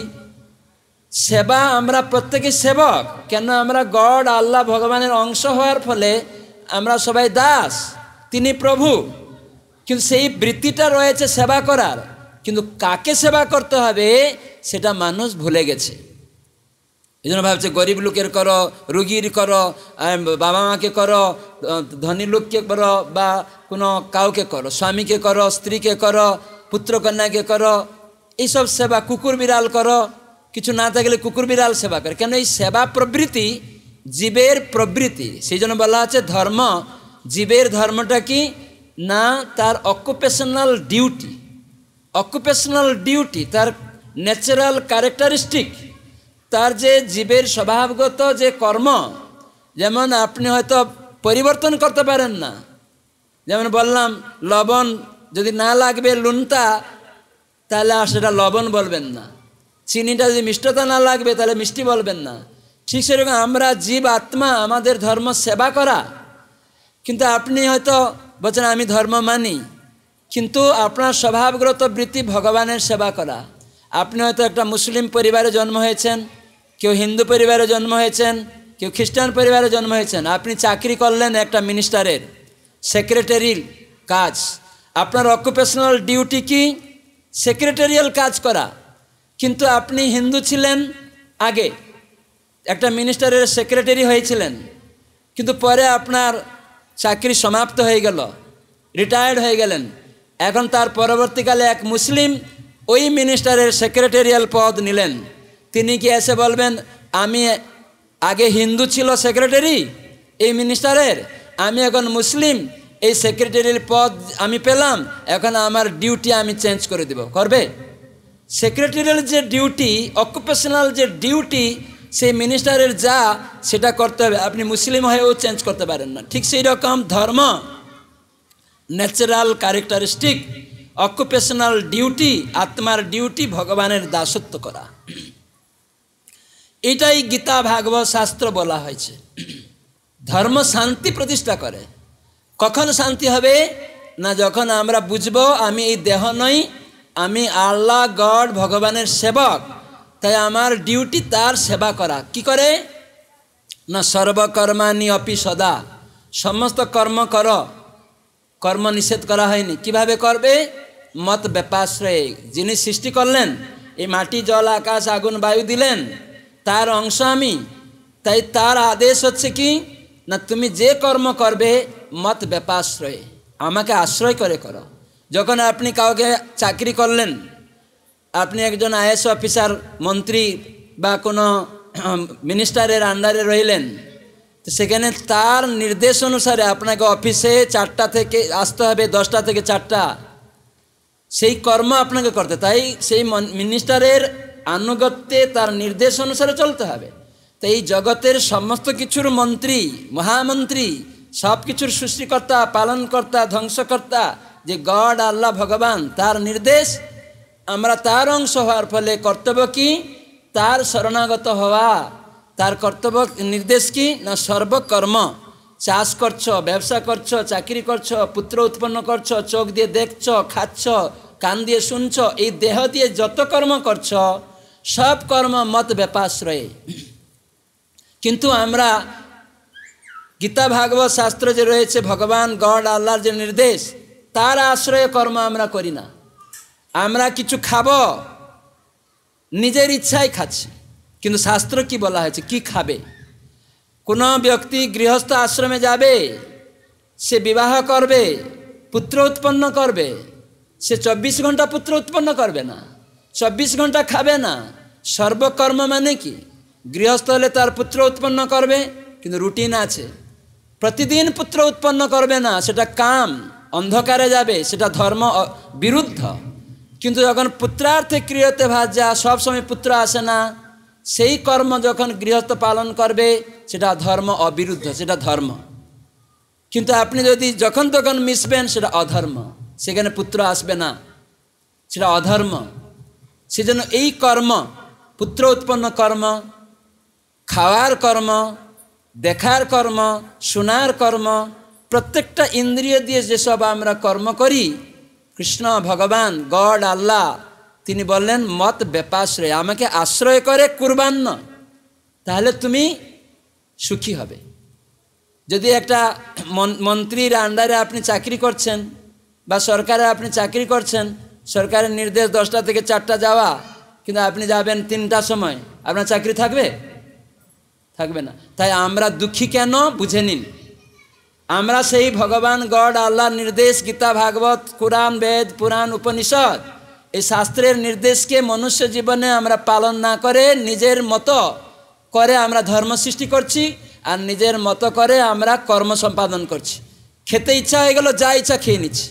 সেবা আমরা প্রত্যেকে সেবক কেন আমরা গড আল্লাহ ভগবানের অংশ হওয়ার ফলে আমরা সবাই দাস তিনি প্রভু কিন্তু সেই বৃত্তিটা রয়েছে সেবা করার কিন্তু কাকে সেবা করতে হবে সেটা মানুষ ভুলে গেছে এই জন্য ভাবছে গরিব লোকের করো রুগীর করো বাবা মাকে করো ধনী লোককে করো বা কোনো কাউকে করো স্বামীকে করো স্ত্রীকে করো পুত্রকন্যাকে করো এইসব সেবা কুকুর বিড়াল করো কিছু না থাকলে কুকুর বিড়াল সেবা করে কেন এই সেবা প্রবৃত্তি জীবের প্রবৃত্তি সেই জন্য বলা হচ্ছে ধর্ম জীবের ধর্মটা কি না তার অকুপেশনাল ডিউটি অকুপেশনাল ডিউটি তার ন্যাচারাল ক্যারেক্টারিস্টিক তার যে জীবের স্বভাবগত যে কর্ম যেমন আপনি হয়তো পরিবর্তন করতে পারেন না যেমন বললাম লবণ যদি না লাগবে লুনটা তাহলে সেটা লবণ বলবেন না চিনিটা যদি মিষ্টতা না লাগবে তাহলে মিষ্টি বলবেন না ঠিক সেরকম আমরা জীব আত্মা আমাদের ধর্ম সেবা করা কিন্তু আপনি হয়তো বলছেন আমি ধর্ম মানি কিন্তু আপনার স্বভাবগত বৃত্তি ভগবানের সেবা করা আপনি হয়তো একটা মুসলিম পরিবারে জন্ম হয়েছেন কেউ হিন্দু পরিবারে জন্ম হয়েছেন কেউ খ্রিস্টান পরিবারে জন্ম হয়েছেন আপনি চাকরি করলেন একটা মিনিস্টারের সেক্রেটারির কাজ আপনার অকুপেশনাল ডিউটি কি সেক্রেটারিয়াল কাজ করা কিন্তু আপনি হিন্দু ছিলেন আগে একটা মিনিস্টারের সেক্রেটারি হয়েছিলেন কিন্তু পরে আপনার চাকরি সমাপ্ত হয়ে গেল রিটায়ার্ড হয়ে গেলেন এখন তার পরবর্তীকালে এক মুসলিম ওই মিনিস্টারের সেক্রেটারিয়াল পদ নিলেন তিনি কি এসে বলবেন আমি আগে হিন্দু ছিল সেক্রেটারি এই মিনিস্টারের আমি এখন মুসলিম এই সেক্রেটারির পদ আমি পেলাম এখন আমার ডিউটি আমি চেঞ্জ করে দেব করবে সেক্রেটারিয়াল যে ডিউটি অকুপেশনাল যে ডিউটি সেই মিনিস্টারের যা সেটা করতে হবে আপনি মুসলিম হয়েও চেঞ্জ করতে পারেন না ঠিক সেই রকম ধর্ম ন্যাচারাল ক্যারেক্টারিস্টিক অকুপেশনাল ডিউটি আত্মার ডিউটি ভগবানের দাসত্ব করা এটাই গীতা ভাগবত শাস্ত্র বলা হয়েছে ধর্ম শান্তি প্রতিষ্ঠা করে কখন শান্তি হবে না যখন আমরা বুঝব আমি এই দেহ নই আমি আল্লাহ গড ভগবানের সেবক তাই আমার ডিউটি তার সেবা করা কি করে না সর্বকর্মাণী অপি সদা সমস্ত কর্ম কর কর্ম নিষেধ করা হয়নি কিভাবে করবে মত ব্যাপাশ্রয়ে যিনি সৃষ্টি করলেন এই মাটি জল আকাশ আগুন বায়ু দিলেন তার অংশ আমি তাই তার আদেশ হচ্ছে কি না তুমি যে কর্ম করবে মত ব্যাপাশ্রয়ে আমাকে আশ্রয় করে করো যখন আপনি কাউকে চাকরি করলেন আপনি একজন আইএস অফিসার মন্ত্রী বা কোনো মিনিস্টারের আন্ডারে রইলেন সেখানে তার নির্দেশ অনুসারে আপনাকে অফিসে চারটা থেকে আসতে হবে দশটা থেকে চারটা সেই কর্ম আপনাকে করতে তাই সেই মিনিস্টারের আনুগত্যে তার নির্দেশ অনুসারে চলতে হবে তো এই জগতের সমস্ত কিছুর মন্ত্রী মহামন্ত্রী সব কিছুর সৃষ্টিকর্তা পালনকর্তা ধ্বংসকর্তা যে গড আল্লাহ ভগবান তার নির্দেশ আমরা তার অংশ হওয়ার ফলে কর্তব্য কি তার শরণাগত হওয়া তার কর্তব্য নির্দেশ কি না সর্বকর্ম চাষ করছ ব্যবসা করছ চাকরি করছ পুত্র উৎপন্ন করছ চোখ দিয়ে দেখছ খাচ্ছ কান দিয়ে শুনছ এই দেহ দিয়ে যত কর্ম করছ সব কর্ম মত ব্যাপাশ্রয়ে কিন্তু আমরা গীতা ভাগবত শাস্ত্র যে রয়েছে ভগবান গড আল্লাহর যে নির্দেশ তার আশ্রয়ে কর্ম আমরা করি না আমরা কিছু খাব নিজের ইচ্ছায় খাচ্ছি কিন্তু শাস্ত্র কি বলা হয়েছে কি খাবে কোনো ব্যক্তি গৃহস্থ আশ্রমে যাবে সে বিবাহ করবে পুত্র উৎপন্ন করবে সে চব্বিশ ঘন্টা পুত্র উৎপন্ন করবে না চব্বিশ ঘন্টা খাবে না সর্বকর্ম মানে কি গৃহস্থ হলে তার পুত্র উৎপন্ন করবে কিন্তু রুটিন আছে প্রতিদিন পুত্র উৎপন্ন করবে না সেটা কাম অন্ধকারে যাবে সেটা ধর্ম বিরুদ্ধ কিন্তু যখন পুত্রার্থে ক্রিয়তে ভাজা সবসময় পুত্র আসে না সেই কর্ম যখন গৃহস্থ পালন করবে সেটা ধর্ম অবিরুদ্ধ সেটা ধর্ম কিন্তু আপনি যদি যখন তখন মিশবেন সেটা অধর্ম সেখানে পুত্র আসবে না সেটা অধর্ম সেজন্য এই কর্ম পুত্র উৎপন্ন কর্ম খাওয়ার কর্ম দেখার কর্ম শোনার কর্ম প্রত্যেকটা ইন্দ্রিয় দিয়ে যেসব আমরা কর্ম করি কৃষ্ণ ভগবান গড আল্লাহ তিনি বললেন মত ব্যাপাশ্রয় আমাকে আশ্রয় করে কুরবান তাহলে তুমি সুখী হবে যদি একটা মন্ত্রীর আন্ডারে আপনি চাকরি করছেন বা সরকারে আপনি চাকরি করছেন সরকারের নির্দেশ দশটা থেকে চারটা যাওয়া কিন্তু আপনি যাবেন তিনটা সময় আপনার চাকরি থাকবে থাকবে না তাই আমরা দুঃখী কেন বুঝে নিন আমরা সেই ভগবান গড আল্লাহ নির্দেশ গীতা ভাগবত কোরআন বেদ পুরাণ উপনিষদ এই শাস্ত্রের নির্দেশকে মনুষ্য জীবনে আমরা পালন না করে নিজের মতো করে আমরা ধর্ম সৃষ্টি করছি আর নিজের মতো করে আমরা কর্ম সম্পাদন করছি খেতে ইচ্ছা হয়ে গেল যা ইচ্ছা খেয়ে নিচ্ছি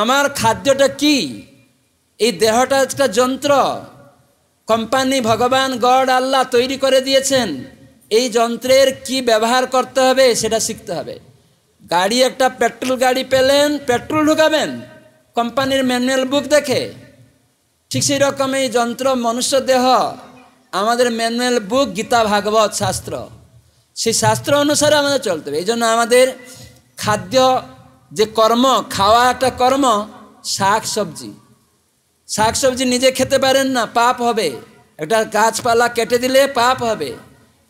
আমার খাদ্যটা কি এই দেহটা একটা যন্ত্র কোম্পানি ভগবান গড আল্লাহ তৈরি করে দিয়েছেন এই যন্ত্রের কি ব্যবহার করতে হবে সেটা শিখতে হবে গাড়ি একটা পেট্রোল গাড়ি পেলেন পেট্রোল ঢুকাবেন কোম্পানির ম্যানুয়াল বুক দেখে ঠিক সেই রকম এই যন্ত্র মনুষ্য দেহ আমাদের ম্যানুয়াল বুক গীতা ভাগবত শাস্ত্র সেই শাস্ত্র অনুসারে আমাদের চলতে হবে এই জন্য আমাদের খাদ্য যে কর্ম খাওয়া একটা কর্ম শাক সবজি শাক সবজি নিজে খেতে পারেন না পাপ হবে একটা গাছপালা কেটে দিলে পাপ হবে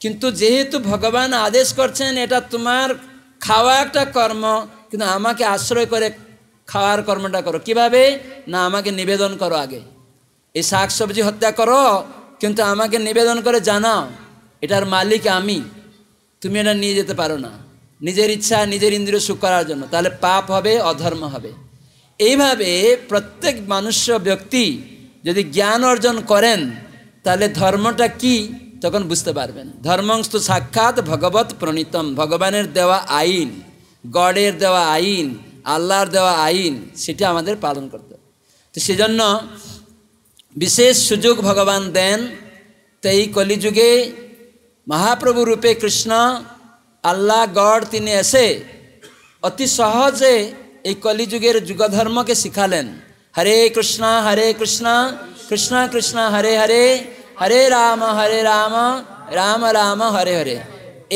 কিন্তু যেহেতু ভগবান আদেশ করছেন এটা তোমার খাওয়া একটা কর্ম কিন্তু আমাকে আশ্রয় করে খাওয়ার কর্মটা করো কিভাবে না আমাকে নিবেদন করো আগে এই শাক সবজি হত্যা করো কিন্তু আমাকে নিবেদন করে জানাও এটার মালিক আমি তুমি এটা নিয়ে যেতে পারো না নিজের ইচ্ছা নিজের ইন্দ্রিয় সুখ করার জন্য তাহলে পাপ হবে অধর্ম হবে এইভাবে প্রত্যেক মানুষ ব্যক্তি যদি জ্ঞান অর্জন করেন তাহলে ধর্মটা কী তখন বুঝতে পারবেন ধর্মংস্তু সাক্ষাৎ ভগবত প্রণীতম ভগবানের দেওয়া আইন গডের দেওয়া আইন আল্লাহর দেওয়া আইন সেটা আমাদের পালন করতে তো সেজন্য বিশেষ সুযোগ ভগবান দেন তো এই কলিযুগে মহাপ্রভু রূপে কৃষ্ণ আল্লাহ গড তিনি এসে অতি সহজে এই কলিযুগের যুগধর্মকে শিখালেন হরে কৃষ্ণ হরে কৃষ্ণ কৃষ্ণ কৃষ্ণ হরে হরে হরে রাম হরে রাম রাম রাম হরে হরে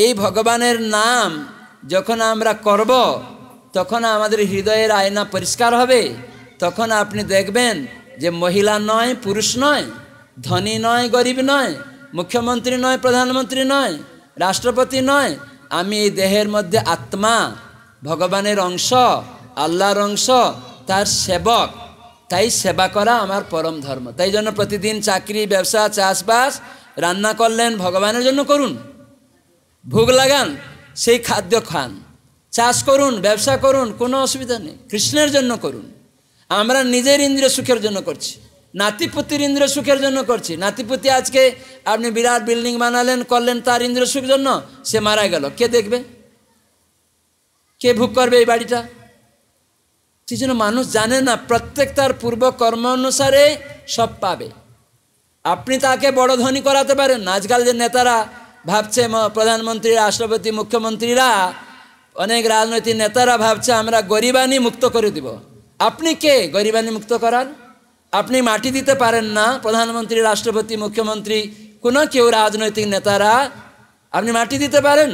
এই ভগবানের নাম যখন আমরা করব তখন আমাদের হৃদয়ের আয়না পরিষ্কার হবে তখন আপনি দেখবেন যে মহিলা নয় পুরুষ নয় ধনী নয় গরিব নয় মুখ্যমন্ত্রী নয় প্রধানমন্ত্রী নয় রাষ্ট্রপতি নয় আমি এই দেহের মধ্যে আত্মা ভগবানের অংশ আল্লাহর অংশ তার সেবক তাই সেবা করা আমার পরম ধর্ম তাই জন্য প্রতিদিন চাকরি ব্যবসা চাষবাস রান্না করলেন ভগবানের জন্য করুন ভোগ লাগান সেই খাদ্য খান চাষ করুন ব্যবসা করুন কোনো অসুবিধা নেই কৃষ্ণের জন্য করুন আমরা নিজের ইন্দ্রিয় সুখের জন্য করছি নাতিপুতির ইন্দ্রিয় সুখের জন্য করছি নাতিপুতি আজকে আপনি বিরাট বিল্ডিং বানালেন করলেন তার ইন্দ্রিয় সুখের জন্য সে মারা গেল কে দেখবে কে ভোগ করবে এই বাড়িটা সেই জন্য মানুষ জানে না প্রত্যেক তার পূর্ব কর্ম অনুসারে সব পাবে আপনি তাকে বড় ধনী করাতে পারেন আজকাল যে নেতারা ভাবছে প্রধানমন্ত্রী রাষ্ট্রপতি মুখ্যমন্ত্রীরা অনেক রাজনৈতিক নেতারা ভাবছে আমরা গরিবানি মুক্ত করে দিব আপনি কে গরিবানি মুক্ত করার আপনি মাটি দিতে পারেন না প্রধানমন্ত্রী রাষ্ট্রপতি মুখ্যমন্ত্রী কোনো কেউ রাজনৈতিক নেতারা আপনি মাটি দিতে পারেন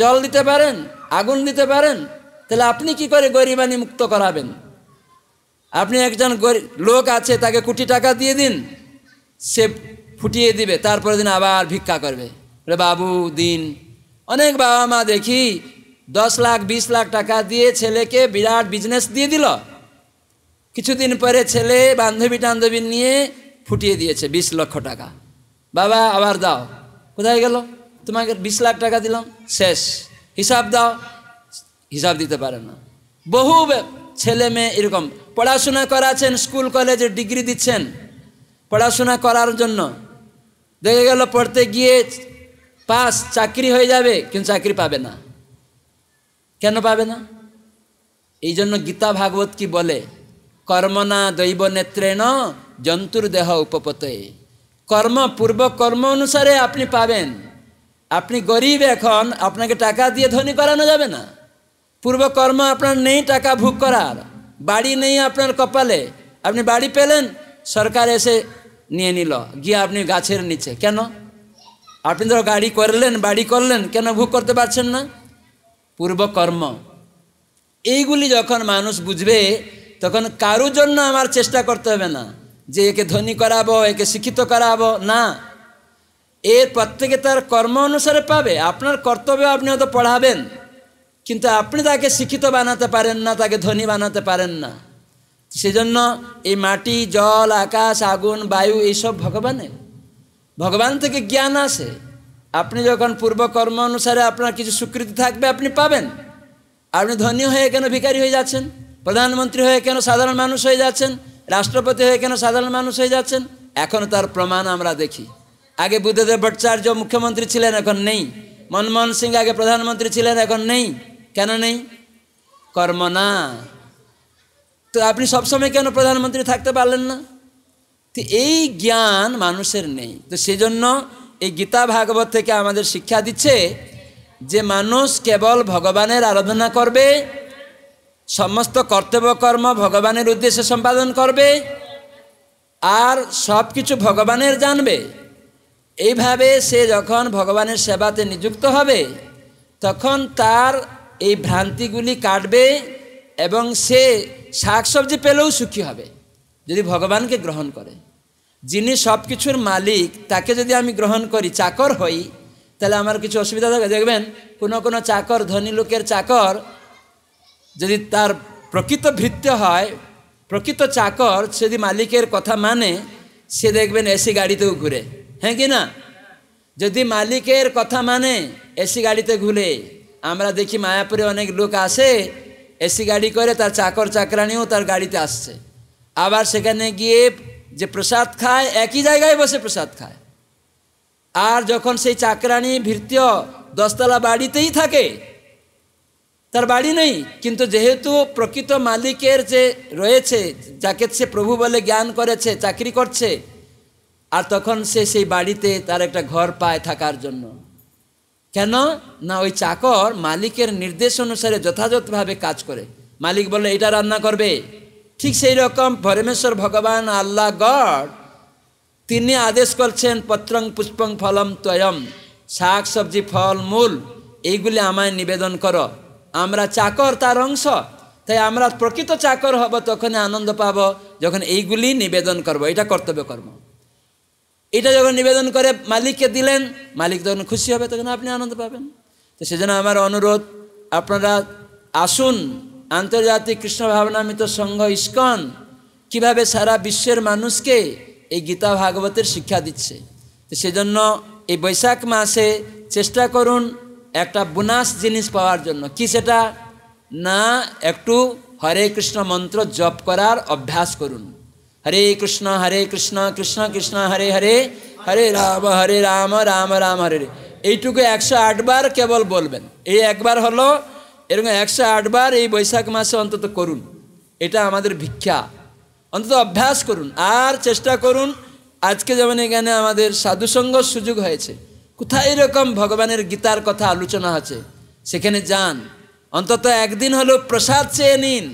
জল দিতে পারেন আগুন দিতে পারেন তাহলে আপনি কি করে গরিবানি মুক্ত করাবেন আপনি একজন লোক আছে তাকে কোটি টাকা দিয়ে দিন সে ফুটিয়ে দিবে তারপরে দিন আবার ভিক্ষা করবে রে বাবু দিন অনেক বাবা মা দেখি দশ লাখ বিশ লাখ টাকা দিয়ে ছেলেকে বিরাট বিজনেস দিয়ে দিল কিছুদিন পরে ছেলে বান্ধবী টান্ধবী নিয়ে ফুটিয়ে দিয়েছে বিশ লক্ষ টাকা বাবা আবার দাও কোথায় গেল তোমাকে বিশ লাখ টাকা দিলাম শেষ হিসাব দাও হিসাব দিতে পারে না বহু ছেলে মেয়ে এরকম পড়াশোনা করাছেন স্কুল কলেজে ডিগ্রি দিচ্ছেন পড়াশোনা করার জন্য দেখে গেল পড়তে গিয়ে পাস চাকরি হয়ে যাবে কিন্তু চাকরি পাবে না কেন পাবে না এই জন্য গীতা ভাগবত কি বলে কর্মনা দৈব নেত্রেণ জন্তুর দেহ উপপতে কর্ম পূর্ব কর্ম অনুসারে আপনি পাবেন আপনি গরিব এখন আপনাকে টাকা দিয়ে ধনী করানো যাবে না পূর্বকর্ম আপনার নেই টাকা ভোগ করার বাড়ি নেই আপনার কপালে আপনি বাড়ি পেলেন সরকার এসে নিয়ে নিল গিয়ে আপনি গাছের নিচে কেন আপনি ধরো গাড়ি করলেন বাড়ি করলেন কেন ভোগ করতে পারছেন না পূর্বকর্ম এইগুলি যখন মানুষ বুঝবে তখন কারুর জন্য আমার চেষ্টা করতে হবে না যে একে ধনী করাবো একে শিক্ষিত করাবো না এর প্রত্যেকে তার কর্ম অনুসারে পাবে আপনার কর্তব্য আপনি হয়তো পড়াবেন কিন্তু আপনি তাকে শিক্ষিত বানাতে পারেন না তাকে ধনী বানাতে পারেন না সেজন্য এই মাটি জল আকাশ আগুন বায়ু এইসব ভগবানের ভগবান থেকে জ্ঞান আসে আপনি যখন পূর্বকর্ম অনুসারে আপনার কিছু স্বীকৃতি থাকবে আপনি পাবেন আপনি ধনী হয়ে কেন ভিকারি হয়ে যাচ্ছেন প্রধানমন্ত্রী হয়ে কেন সাধারণ মানুষ হয়ে যাচ্ছেন রাষ্ট্রপতি হয়ে কেন সাধারণ মানুষ হয়ে যাচ্ছেন এখন তার প্রমাণ আমরা দেখি আগে বুদ্ধদেব ভট্টাচার্য মুখ্যমন্ত্রী ছিলেন এখন নেই মনমোহন সিং আগে প্রধানমন্ত্রী ছিলেন এখন নেই কেন নেই কর্ম না তো আপনি সবসময় কেন প্রধানমন্ত্রী থাকতে পারলেন না তো এই জ্ঞান মানুষের নেই তো সেজন্য এই গীতা ভাগবত থেকে আমাদের শিক্ষা দিচ্ছে যে মানুষ কেবল ভগবানের আরাধনা করবে সমস্ত কর্তব্যকর্ম ভগবানের উদ্দেশ্যে সম্পাদন করবে আর সব কিছু ভগবানের জানবে এইভাবে সে যখন ভগবানের সেবাতে নিযুক্ত হবে তখন তার এই ভ্রান্তিগুলি কাটবে এবং সে শাকসবজি পেলেও সুখী হবে যদি ভগবানকে গ্রহণ করে যিনি সব কিছুর মালিক তাকে যদি আমি গ্রহণ করি চাকর হই তাহলে আমার কিছু অসুবিধা থাকে দেখবেন কোনো কোনো চাকর ধনী লোকের চাকর যদি তার প্রকৃত ভৃত্য হয় প্রকৃত চাকর যদি মালিকের কথা মানে সে দেখবেন এসি গাড়িতেও ঘুরে হ্যাঁ কি না যদি মালিকের কথা মানে এসি গাড়িতে ঘুরে আমরা দেখি মায়াপুরে অনেক লোক আসে এসি গাড়ি করে তার চাকর চাকরানিও তার গাড়িতে আসছে আবার সেখানে গিয়ে যে প্রসাদ খায় একই জায়গায় বসে প্রসাদ খায় আর যখন সেই চাকরানি ভৃত্য দশতলা বাড়িতেই থাকে তার বাড়ি নেই কিন্তু যেহেতু প্রকৃত মালিকের যে রয়েছে যাকে সে প্রভু বলে জ্ঞান করেছে চাকরি করছে আর তখন সে সেই বাড়িতে তার একটা ঘর পায় থাকার জন্য কেন না ওই চাকর মালিকের নির্দেশ অনুসারে যথাযথভাবে কাজ করে মালিক বলে এটা রান্না করবে ঠিক সেই রকম পরমেশ্বর ভগবান আল্লাহ গড তিনি আদেশ করছেন পত্রং পুষ্পং ফলম তয়ম শাক সবজি ফল মূল এইগুলি আমায় নিবেদন কর আমরা চাকর তার অংশ তাই আমরা প্রকৃত চাকর হব তখন আনন্দ পাব যখন এইগুলি নিবেদন করব এটা কর্তব্য কর্ম এটা যখন নিবেদন করে মালিককে দিলেন মালিক তখন খুশি হবে তখন আপনি আনন্দ পাবেন তো সেজন্য আমার অনুরোধ আপনারা আসুন আন্তর্জাতিক কৃষ্ণ ভাবনামিত সংঘ ইস্কন কিভাবে সারা বিশ্বের মানুষকে এই গীতা ভাগবতের শিক্ষা দিচ্ছে তো সেজন্য এই বৈশাখ মাসে চেষ্টা করুন একটা বোনাস জিনিস পাওয়ার জন্য কি সেটা না একটু হরে কৃষ্ণ মন্ত্র জপ করার অভ্যাস করুন হরে কৃষ্ণ হরে কৃষ্ণ কৃষ্ণ কৃষ্ণ হরে হরে হরে রাম হরে রাম রাম রাম হরে এইটুকু একশো আটবার কেবল বলবেন এই একবার হলো এরকম একশো আটবার এই বৈশাখ মাসে অন্তত করুন এটা আমাদের ভিক্ষা অন্তত অভ্যাস করুন আর চেষ্টা করুন আজকে যেমন এখানে আমাদের সাধুসঙ্গ সুযোগ হয়েছে কোথায় এরকম ভগবানের গীতার কথা আলোচনা আছে সেখানে যান অন্তত একদিন হলো প্রসাদ চেয়ে নিন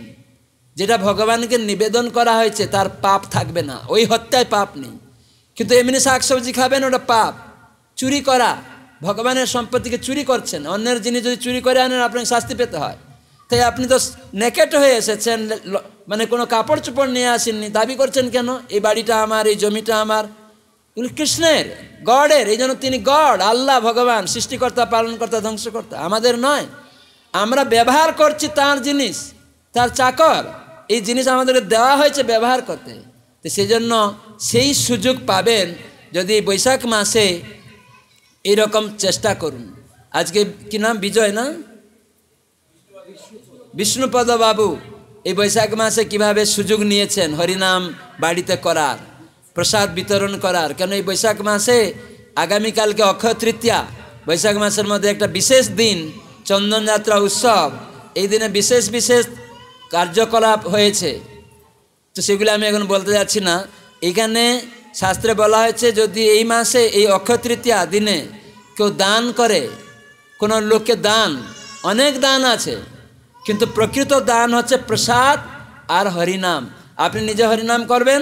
যেটা ভগবানকে নিবেদন করা হয়েছে তার পাপ থাকবে না ওই হত্যায় পাপ নেই কিন্তু এমনি শাকসবজি খাবেন ওটা পাপ চুরি করা ভগবানের সম্পত্তিকে চুরি করছেন অন্যের জিনিস যদি চুরি করে আনেন আপনাকে শাস্তি পেতে হয় তাই আপনি তো নেকেট হয়ে এসেছেন মানে কোনো কাপড় চোপড় নিয়ে আসেননি দাবি করছেন কেন এই বাড়িটা আমার এই জমিটা আমার কৃষ্ণের গডের এই জন্য তিনি গড আল্লাহ ভগবান সৃষ্টিকর্তা পালনকর্তা ধ্বংসকর্তা আমাদের নয় আমরা ব্যবহার করছি তার জিনিস তার চাকর এই জিনিস আমাদেরকে দেওয়া হয়েছে ব্যবহার করতে তো সেজন্য সেই সুযোগ পাবেন যদি বৈশাখ মাসে এরকম চেষ্টা করুন আজকে কি নাম বিজয় না বিষ্ণুপদ বাবু এই বৈশাখ মাসে কিভাবে সুযোগ নিয়েছেন হরিনাম বাড়িতে করার প্রসাদ বিতরণ করার কেন এই বৈশাখ মাসে আগামীকালকে অক্ষয় তৃতীয়া বৈশাখ মাসের মধ্যে একটা বিশেষ দিন চন্দনযাত্রা উৎসব এই দিনে বিশেষ বিশেষ কার্যকলাপ হয়েছে তো সেগুলো আমি এখন বলতে যাচ্ছি না এখানে শাস্ত্রে বলা হয়েছে যদি এই মাসে এই অক্ষয় তৃতীয়া দিনে কেউ দান করে কোনো লোককে দান অনেক দান আছে কিন্তু প্রকৃত দান হচ্ছে প্রসাদ আর হরিনাম আপনি নিজে হরিনাম করবেন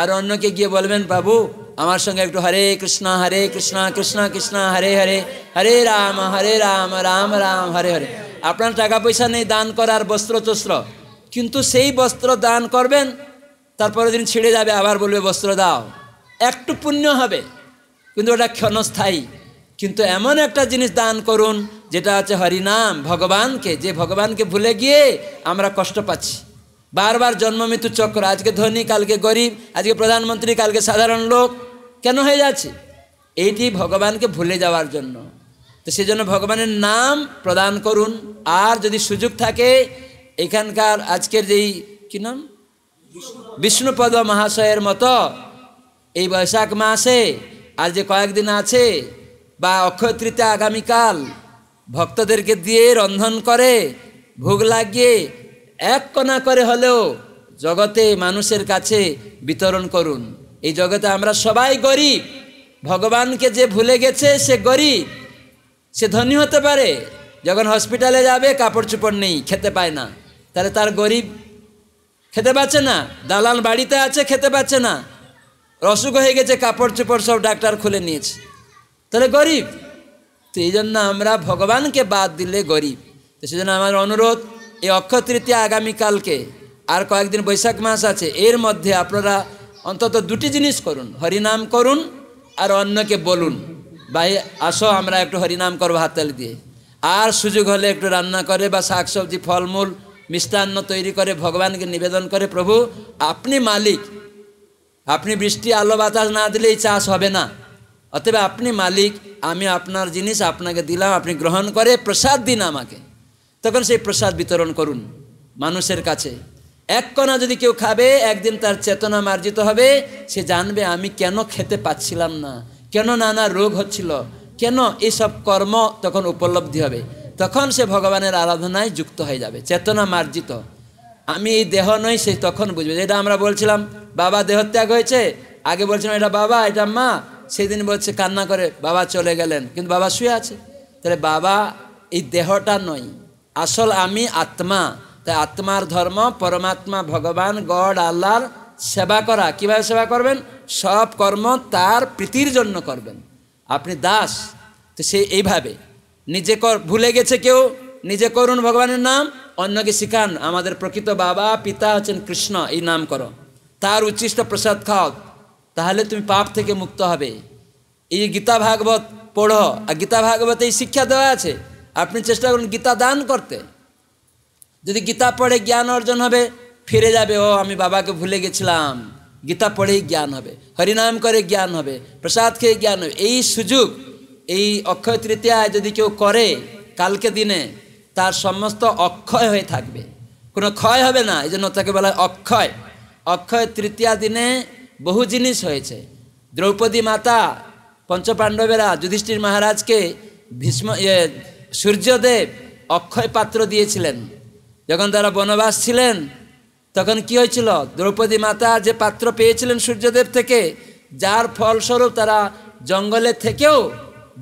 আর অন্যকে গিয়ে বলবেন বাবু আমার সঙ্গে একটু হরে কৃষ্ণ হরে কৃষ্ণ কৃষ্ণ কৃষ্ণ হরে হরে হরে রাম হরে রাম রাম রাম হরে হরে আপনার টাকা পয়সা নেই দান করার বস্ত্র চস্ত্র কিন্তু সেই বস্ত্র দান করবেন তারপরে দিন ছিঁড়ে যাবে আবার বলবে বস্ত্র দাও একটু পুণ্য হবে কিন্তু ওটা ক্ষণস্থায়ী কিন্তু এমন একটা জিনিস দান করুন যেটা আছে হরিনাম ভগবানকে যে ভগবানকে ভুলে গিয়ে আমরা কষ্ট পাচ্ছি বারবার জন্ম মৃত্যু চক্র আজকে ধনী কালকে গরিব আজকে প্রধানমন্ত্রী কালকে সাধারণ লোক কেন হয়ে যাচ্ছে এইটি ভগবানকে ভুলে যাওয়ার জন্য তো সেজন্য ভগবানের নাম প্রদান করুন আর যদি সুযোগ থাকে এখানকার আজকের যেই কি নাম বিষ্ণুপদ মহাশয়ের মতো এই বৈশাখ মাসে আর যে কয়েকদিন আছে বা অক্ষয় তৃতীয় আগামীকাল ভক্তদেরকে দিয়ে রন্ধন করে ভোগ লাগিয়ে এক কণা করে হলেও জগতে মানুষের কাছে বিতরণ করুন এই জগতে আমরা সবাই গরিব ভগবানকে যে ভুলে গেছে সে গরিব সে ধনী হতে পারে যখন হসপিটালে যাবে কাপড় চোপড় নেই খেতে পায় না তাহলে তার গরিব খেতে পাচ্ছে না দালাল বাড়িতে আছে খেতে পাচ্ছে না অসুখ হয়ে গেছে কাপড় চোপড় সব ডাক্তার খুলে নিয়েছে তাহলে গরিব তো এই জন্য আমরা ভগবানকে বাদ দিলে গরিব তো সেজন্য আমার অনুরোধ এই অক্ষয় তৃতীয়া আগামীকালকে আর কয়েকদিন বৈশাখ মাস আছে এর মধ্যে আপনারা অন্তত দুটি জিনিস করুন হরিনাম করুন আর অন্যকে বলুন ভাই আসো আমরা একটু হরিনাম করবো হাততালি দিয়ে আর সুযোগ হলে একটু রান্না করে বা শাক সবজি ফলমূল মিষ্টান্ন তৈরি করে ভগবানকে নিবেদন করে প্রভু আপনি মালিক আপনি বৃষ্টি আলো বাতাস না দিলে এই চাষ হবে না অতএব আপনি মালিক আমি আপনার জিনিস আপনাকে দিলাম আপনি গ্রহণ করে প্রসাদ দিন আমাকে তখন সেই প্রসাদ বিতরণ করুন মানুষের কাছে এক কণা যদি কেউ খাবে একদিন তার চেতনা মার্জিত হবে সে জানবে আমি কেন খেতে পাচ্ছিলাম না কেন নানা রোগ হচ্ছিল কেন এসব কর্ম তখন উপলব্ধি হবে তখন সে ভগবানের আরাধনায় যুক্ত হয়ে যাবে চেতনা মার্জিত আমি এই দেহ নই সে তখন বুঝবে যেটা আমরা বলছিলাম বাবা দেহত্যাগ হয়েছে আগে বলছিলাম এটা বাবা এটা মা সেদিন বলছে কান্না করে বাবা চলে গেলেন কিন্তু বাবা শুয়ে আছে তাহলে বাবা এই দেহটা নই আসল আমি আত্মা তাই আত্মার ধর্ম পরমাত্মা ভগবান গড আল্লাহর সেবা করা কীভাবে সেবা করবেন সব কর্ম তার প্রীতির জন্য করবেন আপনি দাস তো সে এইভাবে নিজে কর ভুলে গেছে কেউ নিজে করুন ভগবানের নাম অন্যকে শিখান আমাদের প্রকৃত বাবা পিতা হচ্ছেন কৃষ্ণ এই নাম করো তার উচ্ছিষ্ট প্রসাদ খাও তাহলে তুমি পাপ থেকে মুক্ত হবে এই গীতা ভাগবত পড়ো আর গীতা ভাগবত এই শিক্ষা দেওয়া আছে আপনি চেষ্টা করুন গীতা দান করতে যদি গীতা পড়ে জ্ঞান অর্জন হবে ফিরে যাবে ও আমি বাবাকে ভুলে গেছিলাম গীতা পড়েই জ্ঞান হবে হরিনাম করে জ্ঞান হবে প্রসাদ খেয়ে জ্ঞান হবে এই সুযোগ এই অক্ষয় তৃতীয়ায় যদি কেউ করে কালকে দিনে তার সমস্ত অক্ষয় হয়ে থাকবে কোনো ক্ষয় হবে না এই জন্য তাকে বলা হয় অক্ষয় অক্ষয় তৃতীয়া দিনে বহু জিনিস হয়েছে দ্রৌপদী মাতা পঞ্চপাণ্ডবেরা যুধিষ্ঠির মহারাজকে ভীষ্ম সূর্যদেব অক্ষয় পাত্র দিয়েছিলেন যখন তারা বনবাস ছিলেন তখন কি হয়েছিল দ্রৌপদী মাতা যে পাত্র পেয়েছিলেন সূর্যদেব থেকে যার ফলস্বরূপ তারা জঙ্গলের থেকেও